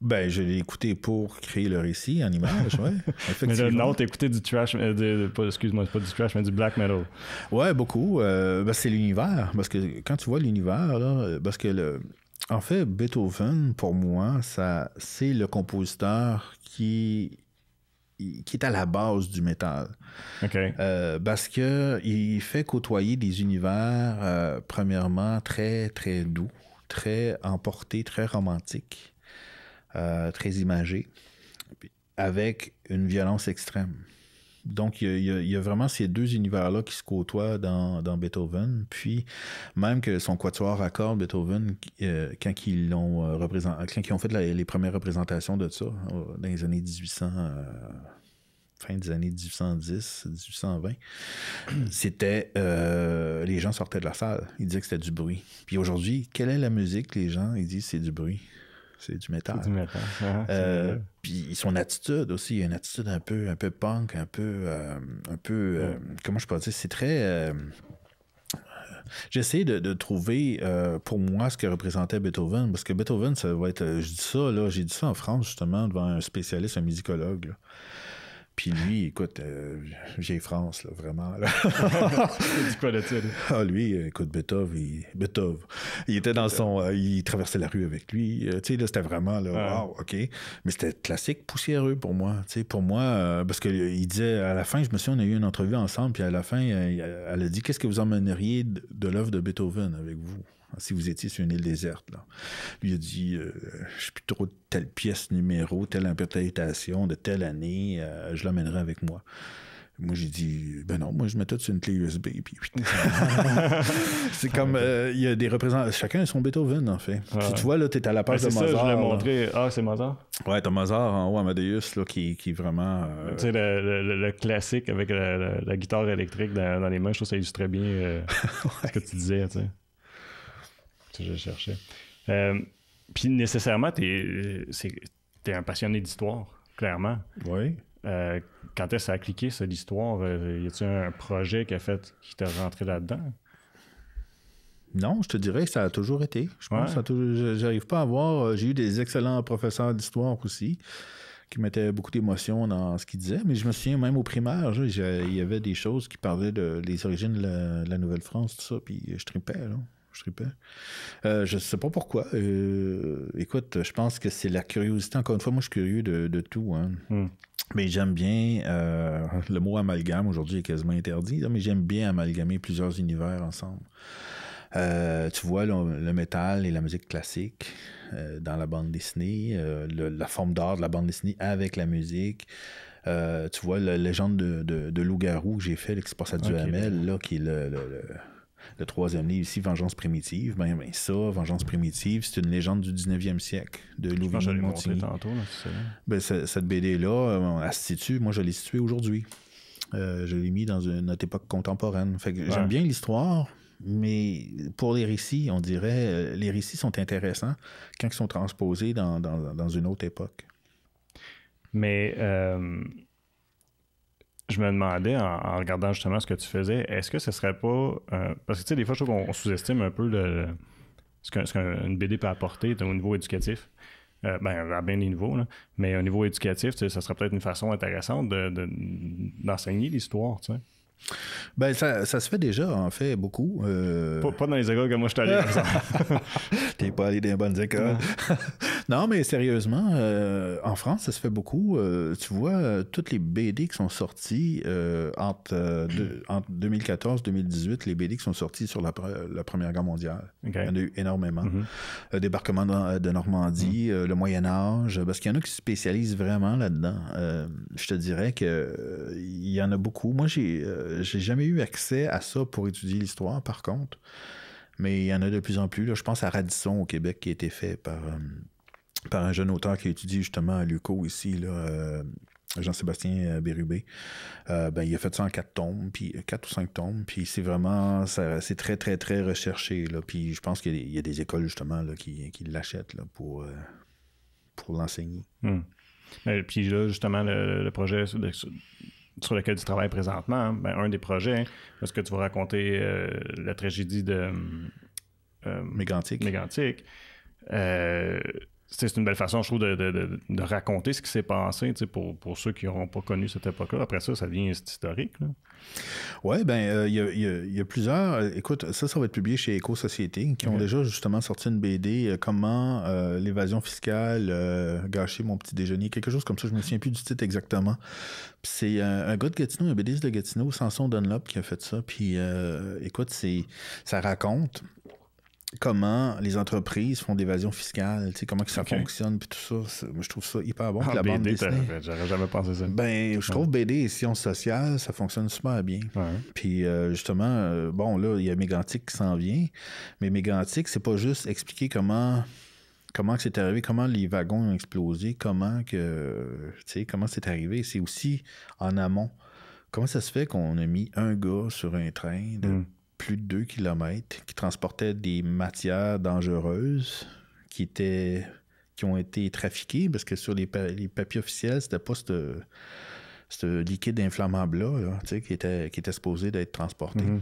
Ben, je l'ai écouté pour créer le récit en image, ouais. mais non, t'as écouté du trash, euh, excuse-moi, c'est pas du trash, mais du black metal. Ouais, beaucoup. ben, c'est l'univers. Parce que quand tu vois l'univers, là, euh, parce que le. En fait, Beethoven, pour moi, ça, c'est le compositeur qui qui est à la base du métal. Euh, parce que il fait côtoyer des univers, euh, premièrement, très, très doux, très emportés, très romantiques, euh, très imagés, avec une violence extrême donc, il y, a, vraiment ces deux univers-là qui se côtoient dans, Beethoven. Puis, même que son quatuor à Beethoven, euh, euh, quand, ils ont, fait les premières représentations de ça, euh, dans les années 1800, fin des années 1810, 1820, c'était. les gens sortaient de la salle. Ils disaient que c'était du bruit. Puis aujourd'hui, quelle est la musique Les gens, ils disent c'est du bruit c'est du métal. C'est du métal. Ah, euh, puis son attitude aussi, il a une attitude un peu, un peu punk, un peu, euh, un peu, euh, comment je peux dire, c'est très. J'essaie de, de, trouver pour moi ce que représentait Beethoven, parce que Beethoven, ça va être. Je dis ça, là, j'ai dit ça en France, justement, devant un spécialiste, un musicologue. Puis lui, écoute, euh, j'ai France, vraiment. Ah, lui, écoute, Beethoven, il, Beethoven, il était dans son. Euh, il traversait la rue avec lui. Euh, tu sais, là, c'était vraiment, là, OK. Mais c'était classique poussiéreux pour moi. Tu pour moi, parce qu'il il disait, à la fin, je me souviens, on a eu une entrevue ensemble, puis à la fin, elle a dit Qu'est-ce que vous emmèneriez de, de l'œuvre de Beethoven avec vous? si vous étiez sur une île déserte. Là. a dit, je euh, je sais plus trop de telle pièce numéro, telle interprétation de telle année, euh, je l'emmènerai avec moi. Moi, j'ai dit, ben non, moi, je mets tout sur une clé USB. c'est comme, euh, il y a des représentants. Chacun a son Beethoven, en fait. Tu, vois, là, es à la page ah, de Mozart. Ça, je Ah, c'est Mozart? Ouais, t'as Mozart en haut, Amadeus, là, qui, est vraiment. Tu sais, le, classique avec la, guitare électrique dans, les mains, je trouve que ça illustre bien ce que tu disais, tu sais je cherchais. Euh, puis nécessairement, tu es, euh, un passionné d'histoire, clairement. Oui. Euh, quand est-ce que ça a cliqué, ça, l'histoire? Y a-t-il un projet qui a fait qui t'a rentré là-dedans? Non, je te dirais que ça a toujours été. Je pense que j'arrive pas à voir. J'ai eu des excellents professeurs d'histoire aussi qui mettaient beaucoup d'émotion dans ce qu'ils disaient. Mais je me souviens même au primaire, il y avait des choses qui parlaient de les origines de la, Nouvelle-France, tout ça, puis je tripais. Euh, je ne sais pas pourquoi. Euh, écoute, je pense que c'est la curiosité. Encore une fois, moi, je suis curieux de, tout. Hein. Hmm. Mais j'aime bien euh, le mot amalgame aujourd'hui est quasiment interdit, mais j'aime bien amalgamer plusieurs univers ensemble. tu vois le, métal et la musique classique dans la bande Disney. la forme d'art de la bande Disney avec la musique. tu vois la légende de, loup-garou que j'ai fait, qui se passe à Duhamel, là, qui est le le troisième livre ici, Vengeance primitive, ben, ben, ça, Vengeance primitive, c'est une légende du 19e siècle de Louis je ben, cette BD-là, euh, elle se situe, moi je l'ai située aujourd'hui. Euh, je l'ai mis dans une, notre époque contemporaine. Fait j'aime bien l'histoire, mais pour les récits, on dirait, euh, les récits sont intéressants quand ils sont transposés dans, une autre époque. Mais je me demandais en, regardant justement ce que tu faisais, est-ce que ce serait pas. Euh, parce que tu sais, des fois, je trouve qu'on sous-estime un peu ce qu'une BD peut apporter au niveau éducatif. Euh, ben, à bien des niveaux, là. mais au niveau éducatif, ça serait peut-être une façon intéressante d'enseigner l'histoire. Tu sais. Ben, ça, se fait déjà, en fait, beaucoup. Euh. Pas, dans les écoles que moi je suis allé, T'es pas allé dans les bonnes écoles. Non, mais sérieusement, euh, en France, ça se fait beaucoup. Euh, tu vois, euh, toutes les BD qui sont sorties entre, de, entre 2014-2018, les BD qui sont sorties sur la, Première Guerre mondiale. Il y en a eu énormément. Mhm. débarquement de, Normandie, mhm. le Moyen Âge, parce qu'il y en a qui se spécialisent vraiment là-dedans. je te dirais qu'il y en a beaucoup. Moi, j'ai jamais eu accès à ça pour étudier l'histoire, par contre mais il y en a de plus en plus. je pense à Radisson au Québec qui a été fait par, par un jeune auteur qui étudie justement à l'UCO ici, là, euh, Jean-Sébastien euh, Bérubé. Euh, ben, il a fait ça en quatre tomes, puis quatre ou cinq tombes puis c'est vraiment, c'est très, très, très recherché. Là, puis je pense qu'il y, a des écoles justement qui, qui l'achètent pour, pour l'enseigner. Hmm. Puis là, justement, le, projet sur lequel tu travailles présentement, hein, ben, un des projets, hein, parce que tu vas raconter la tragédie de... Mégantique. Mégantique c'est une belle façon, je trouve, de, raconter ce qui s'est passé pour, pour ceux qui n'auront pas connu cette époque-là. Après ça, ça devient historique. Oui, bien, euh, il y, a plusieurs. Euh, écoute, ça, ça va être publié chez Eco-Société, qui ont déjà justement sorti une BD, euh, Comment l'évasion fiscale gâcher mon petit déjeuner, quelque chose comme ça, je me souviens plus du titre exactement. C'est un, gars de Gatineau, un BDiste de Gatineau, Samson Dunlop, qui a fait ça. Puis écoute, c'est ça raconte comment les entreprises font d'évasion fiscale, comment que ça fonctionne, puis tout ça. je trouve ça hyper bon. Ah, la BD, j'aurais jamais pensé ça. Ben, je trouve BD et sciences sociales, ça fonctionne super bien. Puis euh, justement, euh, bon, là, il y a Mégantic qui s'en vient, mais Mégantic, c'est pas juste expliquer comment comment c'est arrivé, comment les wagons ont explosé, comment que comment c'est arrivé. C'est aussi en amont. Comment ça se fait qu'on a mis un gars sur un train de hmm plus de 2 km, qui transportaient des matières dangereuses qui étaient qui ont été trafiquées, parce que sur les, papiers officiels, c'était pas ce liquide inflammable-là qui, était, qui était supposé d'être transporté. Mhm.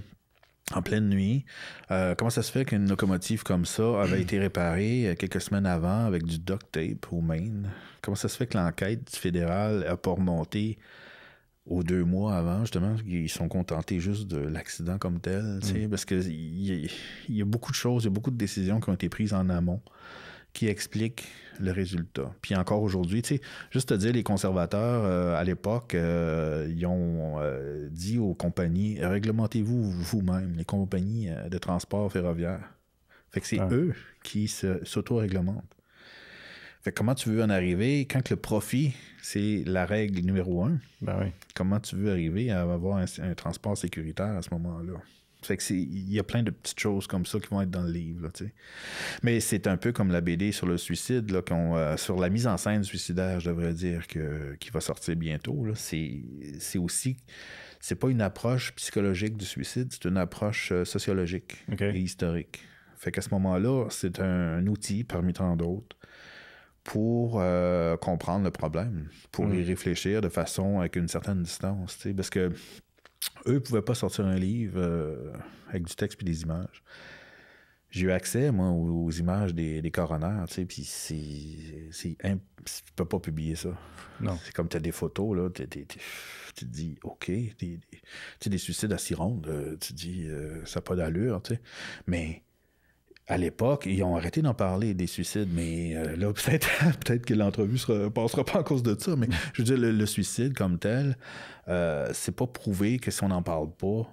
En pleine nuit. Euh, comment ça se fait qu'une locomotive comme ça avait été réparée euh, quelques semaines avant avec du duct tape au Maine? Comment ça se fait que l'enquête fédérale a pas remonté aux deux mois avant, justement, ils sont contentés juste de l'accident comme tel, mm. parce qu'il y, y, a beaucoup de choses, il y a beaucoup de décisions qui ont été prises en amont qui expliquent le résultat. Puis encore aujourd'hui, juste te dire, les conservateurs, euh, à l'époque, euh, ils ont euh, dit aux compagnies, réglementez-vous vous-même, les compagnies de transport ferroviaire. Fait que c'est eux qui s'auto-réglementent comment tu veux en arriver quand le profit, c'est la règle numéro un? Ben comment tu veux arriver à avoir un, transport sécuritaire à ce moment-là? il y a plein de petites choses comme ça qui vont être dans le livre. Mais c'est un peu comme la BD sur le suicide, euh, sur la mise en scène suicidaire, je devrais dire, que, qui va sortir bientôt. C'est aussi. C'est pas une approche psychologique du suicide, c'est une approche euh, sociologique et historique. Fait qu'à ce moment-là, c'est un, outil parmi tant d'autres pour euh, comprendre le problème, pour mm. y réfléchir de façon avec une certaine distance. Parce que eux pouvaient pas sortir un livre euh, avec du texte puis des images. J'ai eu accès, moi, aux, images des, des coronaires, tu sais, puis c'est... Imp... Tu peux pas publier ça. Non. C'est comme tu as des photos, là, tu te dis, OK, tu sais, des suicides à rondes. Euh, tu dis, ça n'a pas d'allure, tu sais. Mais à l'époque, ils ont arrêté d'en parler des suicides, mais euh, là, peut-être peut que l'entrevue ne passera pas à cause de ça, mais je veux dire, le, suicide comme tel, euh, c'est pas prouvé que si on n'en parle pas,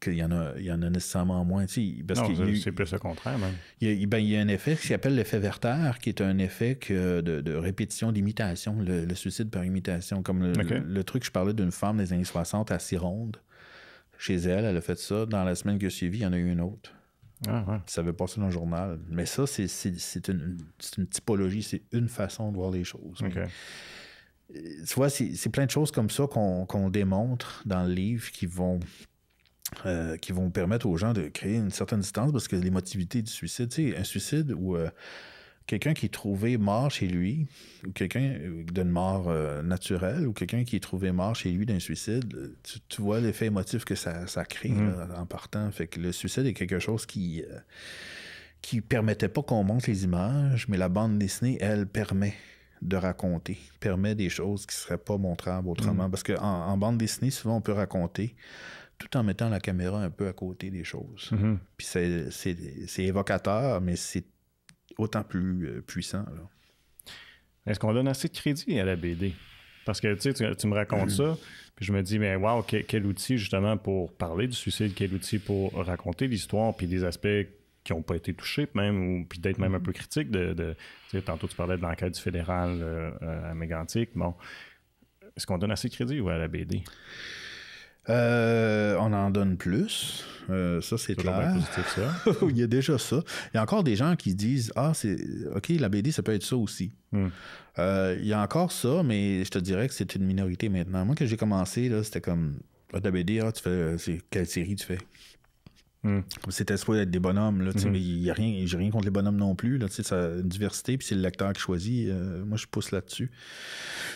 qu'il y, en a, y en a nécessairement moins. Parce non, c'est plus le contraire. Même. Ben, il, y a, un effet qui s'appelle l'effet Werther, qui est un effet de, répétition, d'imitation, le, suicide par imitation. Comme le, truc, je parlais d'une femme des années 60 à Sironde. Chez elle, elle a fait ça. Dans la semaine qui a suivi, il y en a eu une autre. Ça veut passer dans le journal. Mais ça, c'est une, typologie, c'est une façon de voir les choses. Euh, tu vois, c'est plein de choses comme ça qu'on démontre dans le livre qui vont euh, qui vont permettre aux gens de créer une certaine distance parce que l'émotivité du suicide, tu sais, un suicide ou euh, quelqu'un qui est trouvé mort chez lui, ou quelqu'un euh, d'une mort euh, naturelle ou quelqu'un qui est trouvé mort chez lui d'un suicide, tu, vois l'effet émotif que ça, crée mm-hmm. en partant. Fait que le suicide est quelque chose qui. Euh, qui permettait pas qu'on monte les images, mais la bande dessinée, elle, permet de raconter, permet des choses qui seraient pas montrables autrement. Mm-hmm. Parce qu'en en, bande dessinée, souvent, on peut raconter tout en mettant la caméra un peu à côté des choses. Mm-hmm. Puis c'est évocateur, mais c'est autant plus euh, puissant. Est-ce qu'on donne assez de crédit à la BD? Parce que tu, me racontes mmh. ça, puis je me dis, mais waouh, quel, outil justement pour parler du suicide, quel outil pour raconter l'histoire, puis des aspects qui n'ont pas été touchés, même, ou puis d'être même un mmh. peu critique. De, tantôt, tu parlais de l'enquête du fédéral euh, euh, à Mégantic. Bon, est-ce qu'on donne assez de crédit ou à la BD? Euh, on en donne plus. Euh, ça, c'est clair. Il y a déjà ça. Il y a encore des gens qui disent Ah, c'est OK, la BD, ça peut être ça aussi. Hmm. Euh, il y a encore ça, mais je te dirais que c'est une minorité maintenant. Moi, quand j'ai commencé, c'était comme ah, la BD, ah, tu fais quelle série tu fais Mm. C'était soit des bonhommes, là, hmm. rien, j'ai rien contre les bonhommes non plus, là, une diversité, puis c'est le lecteur qui choisit. Euh, moi, je pousse là-dessus.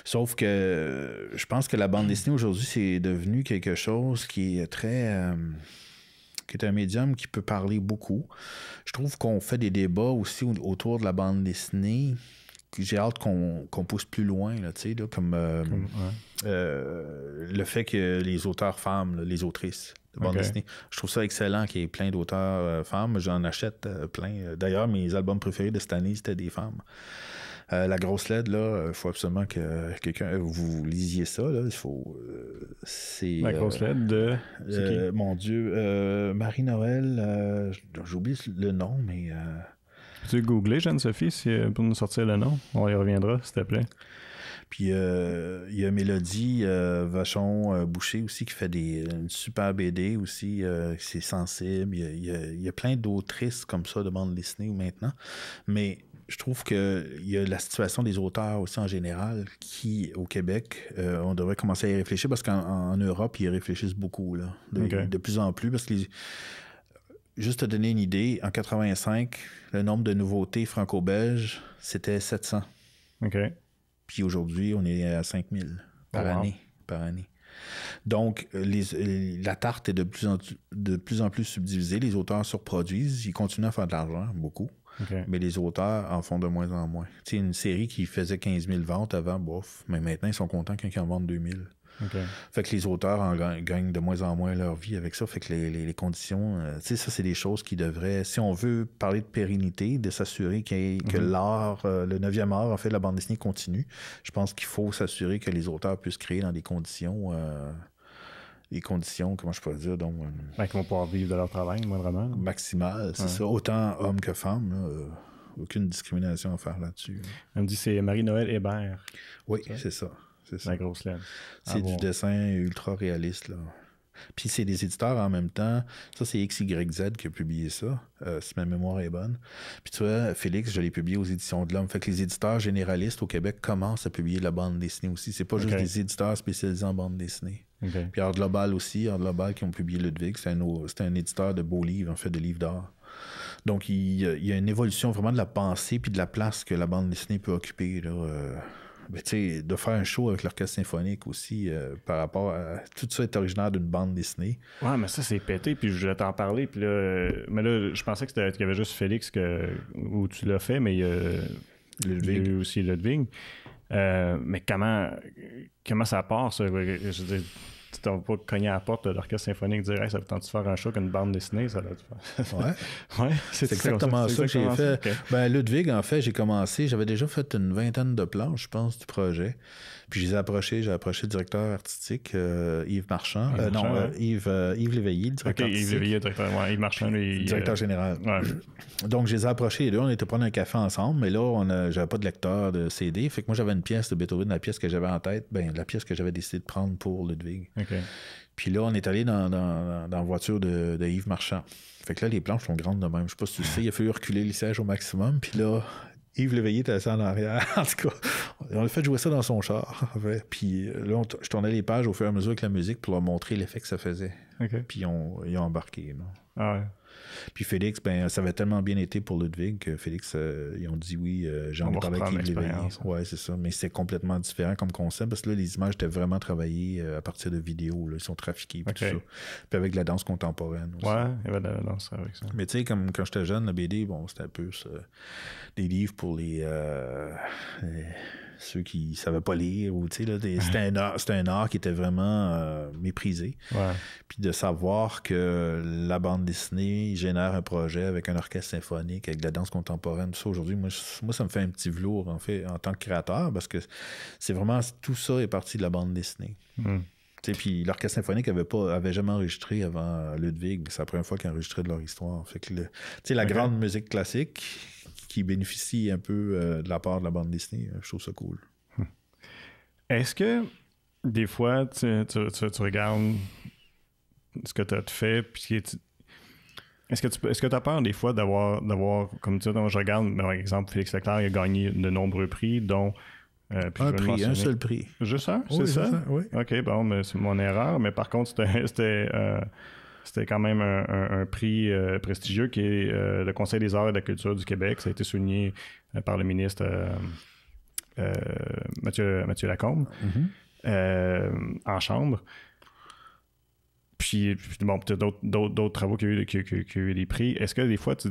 Sauf que je pense que la bande hmm. dessinée aujourd'hui, c'est devenu quelque chose qui est très. Euh, qui est un médium qui peut parler beaucoup. Je trouve qu'on fait des débats aussi autour de la bande dessinée j'ai hâte qu'on pousse plus loin, là, là, comme, euh, euh, le fait que les auteurs femmes, les autrices de bande dessinée, je trouve ça excellent qu'il y ait plein d'auteurs euh, femmes. J'en achète plein. D'ailleurs, mes albums préférés de cette année, c'était des femmes. la grosse LED, là, il faut absolument que quelqu'un vous lisiez ça. Là, il faut. c'est. La grosse LED de. mon Dieu, Marie Noël. j'oublie le nom, mais tu tu googler, Jeanne-Sophie, euh, pour nous sortir le nom? On y reviendra, s'il te plaît. Puis euh, il y a Mélodie euh, Vachon Boucher aussi qui fait des, une super BD aussi. c'est sensible. Il y, a, plein d'autrices comme ça de bande dessinée maintenant. Mais je trouve qu'il y a la situation des auteurs aussi en général qui, au Québec, on devrait commencer à y réfléchir parce qu'en Europe, ils réfléchissent beaucoup là, de, plus en plus parce que juste te donner une idée, en 85, le nombre de nouveautés franco-belges, c'était 700. OK. Puis aujourd'hui, on est à 5000 par oh, année. Par année. Donc, euh, euh, la tarte est de plus, en, de plus en plus subdivisée. Les auteurs surproduisent. Ils continuent à faire de l'argent, beaucoup. Mais les auteurs en font de moins en moins. C'est une série qui faisait 15 000 ventes avant, bof. Mais maintenant, ils sont contents qu'un qui en vendent 2000. Fait que les auteurs gagnent de moins en moins leur vie avec ça. Fait que les, conditions, euh, tu sais, ça, c'est des choses qui devraient, si on veut parler de pérennité, de s'assurer que mm-hmm. l'art, euh, le 9 art, en fait, la bande dessinée continue, je pense qu'il faut s'assurer que les auteurs puissent créer dans des conditions. Euh, des conditions, comment je pourrais dire, donc... Ben, qu'ils vont pouvoir vivre de leur travail, vraiment. Maximal, c'est ça. Autant homme que femme aucune discrimination à faire là-dessus. Elle me dit c'est Marie-Noël Hébert. Oui, c'est ça c'est du dessin ultra réaliste, là. Puis c'est des éditeurs en même temps. Ça, c'est XYZ qui a publié ça, euh, si ma mémoire est bonne. Puis tu vois, Félix, je l'ai publié aux Éditions de l'Homme. Fait que les éditeurs généralistes au Québec commencent à publier la bande dessinée aussi. C'est pas juste des éditeurs spécialisés en bande dessinée. Puis Art Global aussi, Art Global qui ont publié Ludwig, c'est un, éditeur de beaux livres, en fait, de livres d'art. Donc il, y a une évolution vraiment de la pensée puis de la place que la bande dessinée peut occuper là, euh, ben, de faire un show avec l'orchestre symphonique aussi euh, par rapport à tout ça est originaire d'une bande dessinée. Ouais, mais ça c'est pété, puis je voulais t'en parler, puis là, euh, mais là, je pensais qu'il y avait juste Félix que, où tu l'as fait, mais il y a, Ludwig. aussi Ludwig. Euh, mais comment, comment ça part, ça? Je veux tu t'en vas pas cogner à la porte de l'orchestre symphonique direct, ça hey, ça que tu faire un show qu'une bande dessinée ça tu ouais, ouais c'est exactement ça, que j'ai fait ben Ludwig en fait j'ai commencé j'avais déjà fait une vingtaine de planches je pense du projet puis je les ai approchés, j'ai approché le directeur artistique, euh, Yves Marchand. Euh, non, euh, Yves, Yves Léveillé, directeur Yves Léveillé, directeur, ouais, Yves Marchand, Directeur général. Donc je les ai approchés et là, on était prendre un café ensemble, mais là, j'avais pas de lecteur de CD. Fait que moi, j'avais une pièce de Beethoven, la pièce que j'avais en tête, ben, la pièce que j'avais décidé de prendre pour Ludwig. OK. Puis là, on est allé dans, la voiture de, Yves Marchand. Fait que là, les planches sont grandes de même. Je sais pas si tu sais, il a fallu reculer le siège au maximum. Puis là, Yves Léveillé était assis en arrière. en tout cas, on a fait jouer ça dans son char. Puis euh, là, je tournais les pages au fur et à mesure avec la musique pour leur montrer l'effet que ça faisait. Puis on, ils ont embarqué. Ah ouais. Puis Félix, ben, ça avait tellement bien été pour Ludwig que Félix, euh, ils ont dit oui, j'ai envie de travailler avec Yves Ouais, c'est ça. Mais c'est complètement différent comme concept parce que là, les images étaient vraiment travaillées euh, à partir de vidéos. Là. Ils sont trafiqués. Puis, tout ça. puis avec la danse contemporaine aussi. Ouais, il y avait de la danse avec ça. Mais tu sais, comme quand j'étais jeune, la BD, bon, c'était un peu des livres pour les euh, ceux qui ne savaient pas lire. Ou, c'était, un art, qui était vraiment euh, méprisé. Puis de savoir que la bande dessinée génère un projet avec un orchestre symphonique, avec de la danse contemporaine, tout ça aujourd'hui, moi, moi, ça me fait un petit velours en fait en tant que créateur parce que c'est vraiment tout ça est parti de la bande dessinée. Hmm. Puis l'orchestre symphonique avait, avait jamais enregistré avant Ludwig. C'est la première fois qu'ils enregistraient de leur histoire. Fait que la grande musique classique, qui bénéficient un peu euh, de la part de la bande dessinée. Euh, je trouve ça cool. Hmm. Est-ce que des fois, tu, tu, regardes ce que tu as fait, puis est-ce que tu est-ce que as peur des fois d'avoir, d'avoir comme tu dis, je regarde, par exemple, Félix Leclerc il a gagné de nombreux prix, dont. Euh, un prix, un seul prix. Juste un, c'est ça? Oui. Ok, bon, mais c'est mon erreur, mais par contre, c'était. C'était quand même un, prix euh, prestigieux qui est euh, le Conseil des arts et de la culture du Québec. Ça a été souligné euh, par le ministre Mathieu, Mathieu, Lacombe mm-hmm. en chambre. Puis, bon, peut-être d'autres travaux qui ont eu, des prix. Est-ce que des fois, tu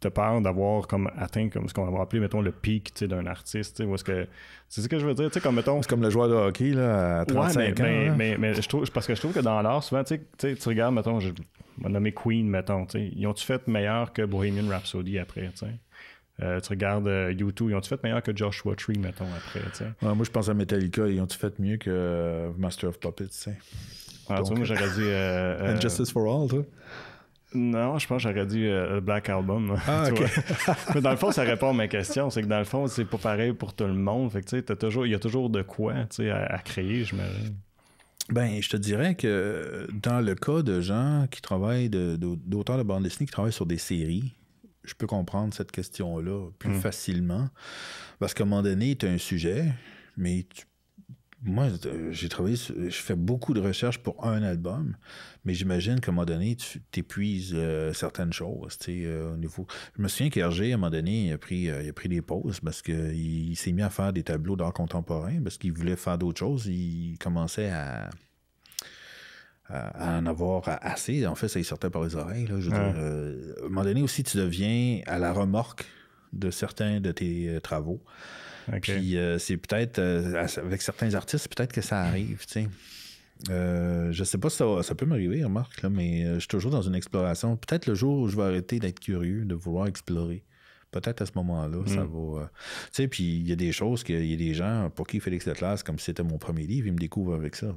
te peur d'avoir comme atteint comme ce qu'on va appeler mettons le pic d'un artiste est-ce que c'est ce que je veux dire comme mettons c'est comme le joueur de hockey là à 35 mais, ans mais, mais, je trouve parce que je trouve que dans l'art souvent tu tu regardes mettons je vais Queen mettons ils ont tu fait meilleur que Bohemian Rhapsody après tu euh, regardes YouTube, euh, ils ont-tu fait meilleur que Joshua Tree, mettons, après? moi, je pense à Metallica, ils ont-tu fait mieux que euh, Master of Puppets? Ah, moi, j'aurais dit. Justice for All, non, je pense que j'aurais dit euh, Black Album. Ah, mais dans le fond, ça répond à ma question. C'est que dans le fond, c'est pas pareil pour tout le monde. Fait que, toujours, il y a toujours de quoi à, à créer, j'imagine. Ben, je te dirais que dans le cas de gens qui travaillent, d'auteurs de, bande dessinée qui travaillent sur des séries, je peux comprendre cette question-là plus hmm. facilement. Parce qu'à un moment donné, tu as un sujet, mais tu moi, euh, j'ai travaillé, je fais beaucoup de recherches pour un album, mais j'imagine qu'à un moment donné, tu t'épuises euh, certaines choses, euh, au niveau... Je me souviens qu'Hergé, à un moment donné, il a pris, pris des pauses parce qu'il il, s'est mis à faire des tableaux d'art contemporain parce qu'il voulait faire d'autres choses. Il commençait à, en avoir assez. En fait, ça y sortait par les oreilles, à un moment donné aussi, tu deviens à la remorque de certains de tes travaux. Puis euh, c'est peut-être, euh, avec certains artistes, peut-être que ça arrive, tu sais. Euh, je sais pas si ça, ça peut m'arriver, Marc, mais je suis toujours dans une exploration. Peut-être le jour où je vais arrêter d'être curieux, de vouloir explorer. Peut-être à ce moment-là, ça hmm. va. tu sais, puis il y a des choses, il y a des gens pour qui Félix Atlas, comme si c'était mon premier livre, il me découvre avec ça.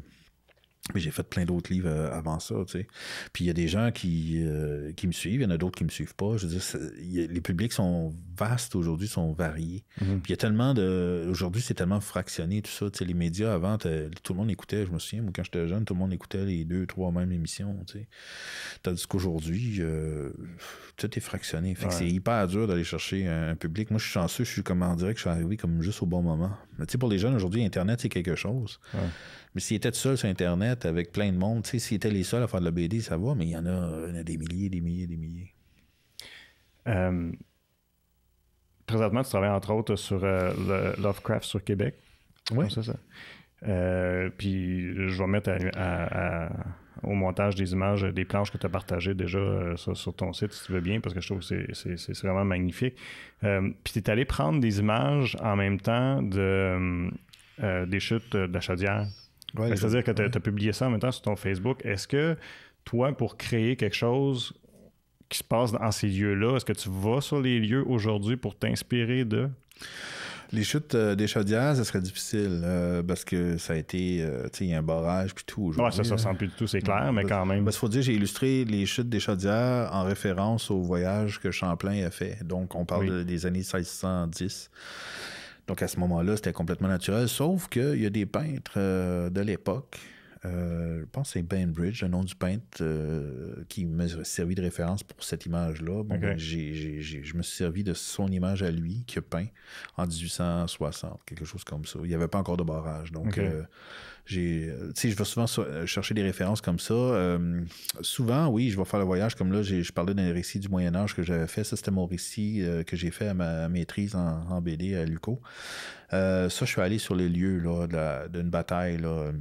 Mais j'ai fait plein d'autres livres euh, avant ça, tu sais. Puis il y a des gens qui, euh, qui me suivent, il y en a d'autres qui me suivent pas. Je veux les publics sont vastes aujourd'hui, sont variés. Mhm. Puis il y a tellement de... Aujourd'hui, c'est tellement fractionné, tout ça. Tu sais, les médias, avant, tout le monde écoutait, je me souviens, moi, quand j'étais jeune, tout le monde écoutait les deux, trois mêmes émissions, tu sais. Tandis qu'aujourd'hui, euh, tout est fractionné. Fait que c'est hyper dur d'aller chercher un, public. Moi, je suis chanceux, je suis comme en direct, je suis arrivé comme juste au bon moment. Mais tu sais, pour les jeunes, aujourd'hui, Internet, c'est quelque chose. Mais s'il était seul sur Internet avec plein de monde, tu sais, s'il était les seuls à faire de la BD, ça va, mais il y en a, des milliers, des milliers, des milliers. Euh, présentement, tu travailles entre autres sur euh, Lovecraft sur Québec. Oui. Euh, puis je vais mettre au montage des images, des planches que tu as partagées déjà sur, ton site, si tu veux bien, parce que je trouve que c'est vraiment magnifique. puis tu es allé prendre des images en même temps de, des chutes de la chaudière. C'est-à-dire que tu as, publié ça en même temps sur ton Facebook. Est-ce que toi, pour créer quelque chose qui se passe dans ces lieux-là, est-ce que tu vas sur les lieux aujourd'hui pour t'inspirer de les chutes euh, des chaudières, ça serait difficile euh, parce que ça a été, euh, tu sais, il y a un barrage puis tout aujourd'hui. ça, ne se sent plus du tout, c'est clair, mais quand même. Il faut dire, j'ai illustré les chutes des chaudières en référence au voyage que Champlain a fait. Donc, on parle des années 1610. Donc à ce moment-là, c'était complètement naturel, sauf qu'il y a des peintres euh, de l'époque euh, je pense que c'est Bainbridge, le nom du peintre euh, qui m'a servi de référence pour cette image-là. Bon, je me suis servi de son image à lui qui a peint en 1860, quelque chose comme ça. Il n'y avait pas encore de barrage. Donc, euh, je vais souvent chercher des références comme ça. souvent, oui, je vais faire le voyage. Comme là, je parlais d'un récit du Moyen-Âge que j'avais fait. Ça, c'était mon récit que j'ai fait à ma maîtrise en, BD à Luco. ça, je suis allé sur les lieux d'une bataille là,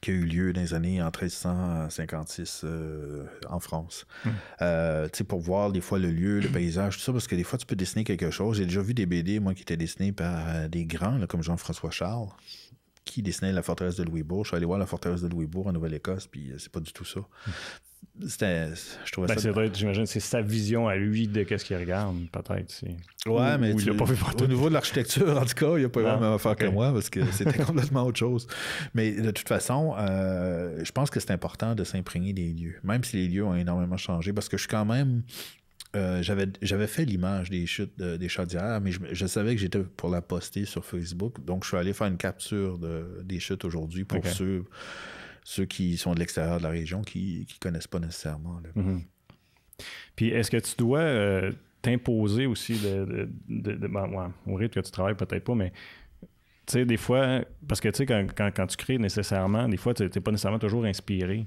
qui a eu lieu dans les années en 1356 euh, en France. Hmm. Euh, tu sais, pour voir des fois le lieu, le paysage, tout ça, parce que des fois tu peux dessiner quelque chose. J'ai déjà vu des BD, moi, qui étaient dessinés par euh, des grands, comme Jean-François Charles qui dessinait la forteresse de Louisbourg. Je suis allé voir la forteresse de Louisbourg en Nouvelle-Écosse, puis euh, c'est pas du tout ça. C'était, je trouvais ben, J'imagine c'est sa vision à lui de qu'est-ce qu'il regarde, peut-être. Ouais, mais il a pas vu au niveau de l'architecture, en tout cas, il a pas eu la même affaire que moi parce que c'était complètement autre chose. Mais de toute façon, euh, je pense que c'est important de s'imprégner des lieux, même si les lieux ont énormément changé, parce que je suis quand même euh, j'avais fait l'image des chutes des chaudières, mais je, savais que j'étais pour la poster sur Facebook. Donc, je suis allé faire une capture de, des chutes aujourd'hui pour ceux, ceux qui sont de l'extérieur de la région qui ne connaissent pas nécessairement. Mhm. Puis, est-ce que tu dois euh, t'imposer aussi de, ben, au rythme que tu travailles, peut-être pas, mais tu sais, des fois, parce que tu sais, quand, quand, tu crées nécessairement, des fois, tu n'es pas nécessairement toujours inspiré.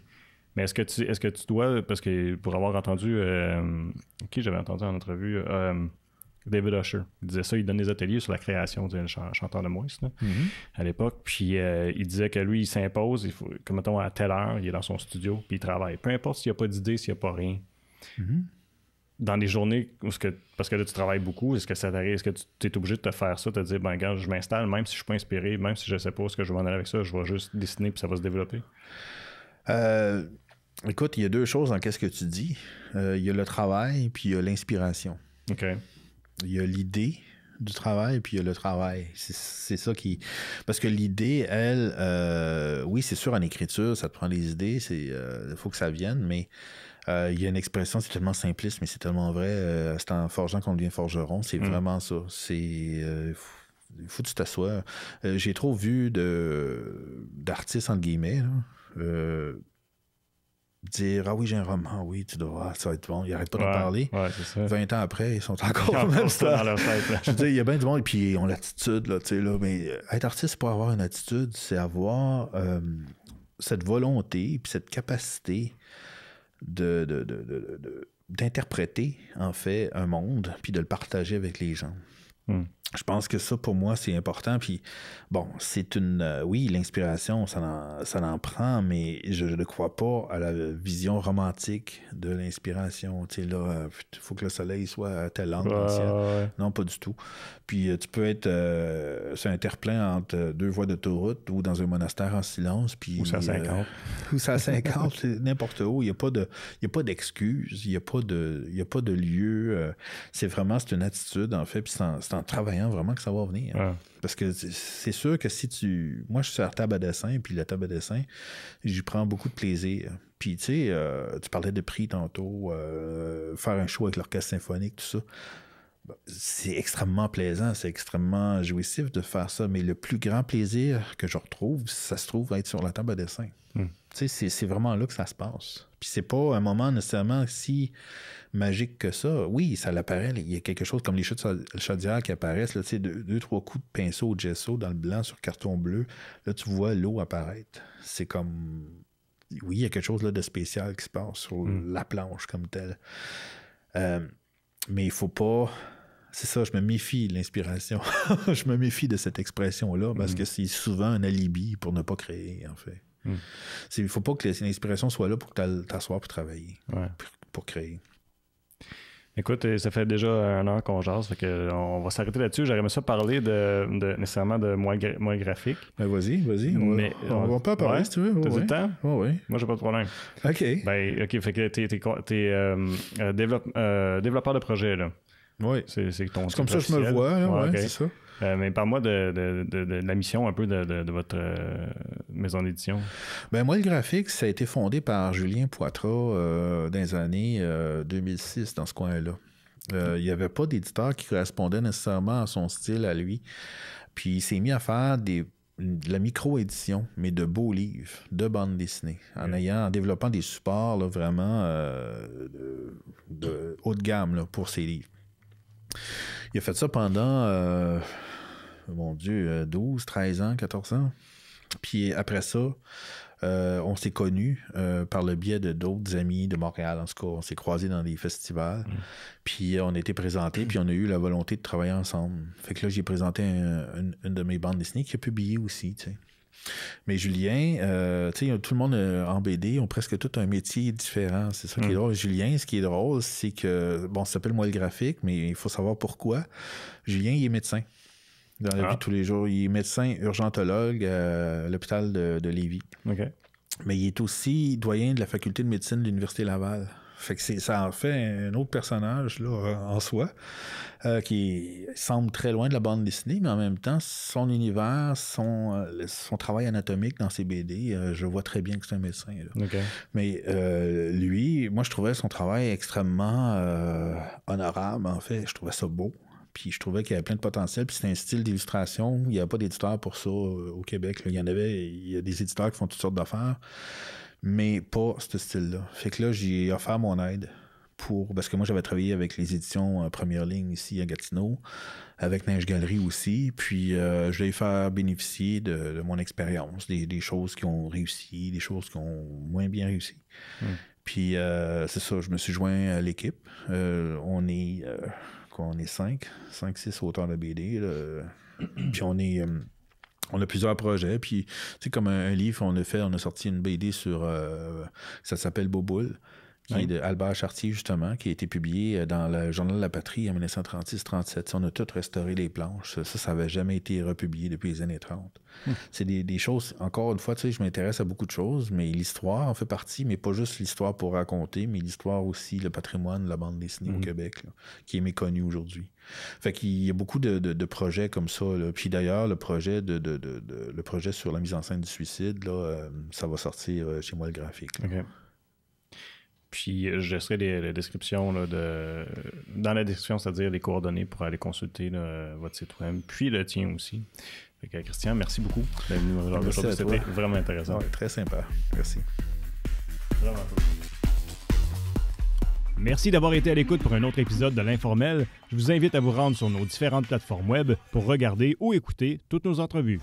Mais est-ce que tu est-ce que tu dois parce que pour avoir entendu euh, qui j'avais entendu en entrevue euh, David Usher il disait ça il donne des ateliers sur la création d'un chanteur de Moïse mhm. à l'époque puis euh, il disait que lui il s'impose il faut comme mettons à telle heure il est dans son studio puis il travaille peu importe s'il n'y a pas d'idée s'il n'y a pas rien mhm. Dans les journées où que, parce que là tu travailles beaucoup, est-ce que ça t'arrive, est-ce que tu es obligé de te faire ça, te dire ben gars, je m'installe, même si je suis pas inspiré, même si je ne sais pas ce que je vais en aller avec ça, je vais juste dessiner puis ça va se développer. Euh, écoute, il y a deux choses dans qu'est-ce que tu dis. Euh, il y a le travail, puis il y a l'inspiration. OK. Il y a l'idée du travail, puis il y a le travail. C'est ça qui... Parce que l'idée, elle, euh, oui, c'est sûr, en écriture, ça te prend des idées, il faut que ça vienne, mais il y a une expression, c'est tellement simpliste, mais c'est tellement vrai. c'est en forgeant qu'on devient forgeron. C'est mm. vraiment ça. C'est il faut que tu t'assoies. J'ai trop vu d'artistes, entre guillemets, là, euh, dire Ah oui, j'ai un roman, ah oui, tu dois ça va être bon. Ils n'arrêtent pas d'en parler. 20 ans après, ils sont encore dans même stade. Je il y a bien du monde, et puis ils ont l'attitude, Mais euh, être artiste pour avoir une attitude, c'est avoir euh, cette volonté, puis cette capacité de d'interpréter en fait un monde puis de le partager avec les gens. Hmm. Je pense que ça, pour moi, c'est important. Puis, bon, c'est une. Euh, oui, l'inspiration, ça en, prend, mais je, ne crois pas à la vision romantique de l'inspiration. Tu sais, là, il euh, faut que le soleil soit à tel angle. Non, pas du tout. Puis, euh, tu peux être sur un terre entre deux voies d'autoroute ou dans un monastère en silence. Puis, ou 150. ou 150, n'importe où. Il n'y a pas d'excuses. Il n'y a, a, pas de lieu. C'est vraiment, c'est une attitude, en fait. Puis, c'est en en travaillant vraiment que ça va venir. Parce que c'est sûr que si tu. Moi, je suis sur la table à dessin, puis la table à dessin, j'y prends beaucoup de plaisir. Puis, tu sais, euh, tu parlais de prix tantôt, euh, faire un show avec l'orchestre symphonique, tout ça. Bah, c'est extrêmement plaisant, c'est extrêmement jouissif de faire ça, mais le plus grand plaisir que je retrouve, ça se trouve être sur la table à dessin. Hmm. C'est vraiment là que ça se passe. Puis c'est pas un moment nécessairement si magique que ça. Oui, ça l'apparaît. Il y a quelque chose comme les chutes chaudières qui apparaissent, là, sais, deux, trois coups de pinceau au gesso dans le blanc sur carton bleu. Là, tu vois l'eau apparaître. C'est comme. Oui, il y a quelque chose là, de spécial qui se passe sur hmm. la planche comme telle. Euh, mais il faut pas. C'est ça, je me méfie de l'inspiration. je me méfie de cette expression-là parce mm. que c'est souvent un alibi pour ne pas créer, en fait. Mm. Il ne faut pas que l'inspiration soit là pour que t'asseoir pour travailler, pour, créer. Écoute, ça fait déjà un an qu'on jase, fait que euh, on va s'arrêter là-dessus. J'aimerais ça parler de, nécessairement de moins, graphique. Ben vas-y, vas-y. On, Mais, on, on, on, peut parler tu veux. T'as du temps? oui. Moi, j'ai pas de problème. OK. Ben, OK, fait que t'es, euh, euh, développeur de projet, là. Oui. C'est, ton C'est comme ça que je me vois, là, c'est ça. Euh, mais parle-moi de, la mission un peu de, votre euh, maison d'édition. Ben moi, le graphique, ça a été fondé par Julien Poitras euh, dans les années 2006, dans ce coin-là. Mm-hmm. Il n'y avait pas d'éditeur qui correspondait nécessairement à son style, à lui. Puis il s'est mis à faire des de la micro-édition, mais de beaux livres, de bandes dessinées, en, mm-hmm. ayant, en développant des supports vraiment de, haut de gamme pour ses livres. Il a fait ça pendant mon Dieu, 12, euh, 13 ans, 14 ans. Puis après ça, euh, on s'est connus euh, par le biais de d'autres amis de Montréal. En tout cas, on s'est croisés dans des festivals. Mm. Puis on a été présentés, puis on a eu la volonté de travailler ensemble. Fait que là, j'ai présenté une, de mes bandes dessinées qui a publié aussi, Mais Julien, tu sais, tout le monde en BD ont presque tout un métier différent. C'est ça qui est mm. drôle. Julien, ce qui est drôle, c'est que, bon, ça s'appelle moi le graphique, mais il faut savoir pourquoi. Julien, il est médecin dans la vie de ah. tous les jours. Il est médecin urgentologue euh, à l'hôpital de, de Lévis. Mais il est aussi doyen de la faculté de médecine de l'Université Laval. Fait que ça en fait un autre personnage là, en soi, euh, qui semble très loin de la bande dessinée, mais en même temps, son univers, son, euh, son travail anatomique dans ses BD, je vois très bien que c'est un médecin. Mais lui, moi, je trouvais son travail extrêmement honorable, en fait. Je trouvais ça beau. Puis je trouvais qu'il y avait plein de potentiel. Puis c'est un style d'illustration. Il n'y a pas d'éditeur pour ça euh, au Québec. Il y en avait, il y a des éditeurs qui font toutes sortes d'affaires, mais pas ce style-là. Fait que là, j'ai offert mon aide pour. Parce que moi, j'avais travaillé avec les éditions euh, Première Ligne ici à Gatineau, avec Neige Galerie aussi. Puis euh, je vais faire bénéficier de, mon expérience, des, choses qui ont réussi, des choses qui ont moins bien réussi. Hmm. Puis c'est ça, je me suis joint à l'équipe. on est on est cinq, cinq, six auteurs de BD. puis on est. Euh, on a plusieurs projets, puis c'est comme un, livre, on a fait, on a sorti une BD sur. Euh, ça s'appelle Boboul qui est de Albert Chartier, justement, qui a été publié euh, dans le Journal de la Patrie en 1936-37. On a tout restauré les planches. Ça, ça n'avait jamais été republié depuis les années 30. Hum. C'est des, choses, encore une fois, tu sais, je m'intéresse à beaucoup de choses, mais l'histoire en fait partie, mais pas juste l'histoire pour raconter, mais l'histoire aussi, le patrimoine, la bande dessinée au hum. Québec, qui est méconnue aujourd'hui. Fait qu'il y a beaucoup de, projets comme ça. Puis d'ailleurs, le projet de, le projet sur la mise en scène du suicide, là, euh, ça va sortir euh, chez moi le graphique. OK. Puis euh, je laisserai les, descriptions de, dans la description, c'est-à-dire les coordonnées pour aller consulter votre site web, puis le tien aussi. Christian, merci beaucoup C'était vraiment intéressant. très sympa. Merci. Merci d'avoir été à l'écoute pour un autre épisode de l'Informel. Je vous invite à vous rendre sur nos différentes plateformes web pour regarder ou écouter toutes nos entrevues.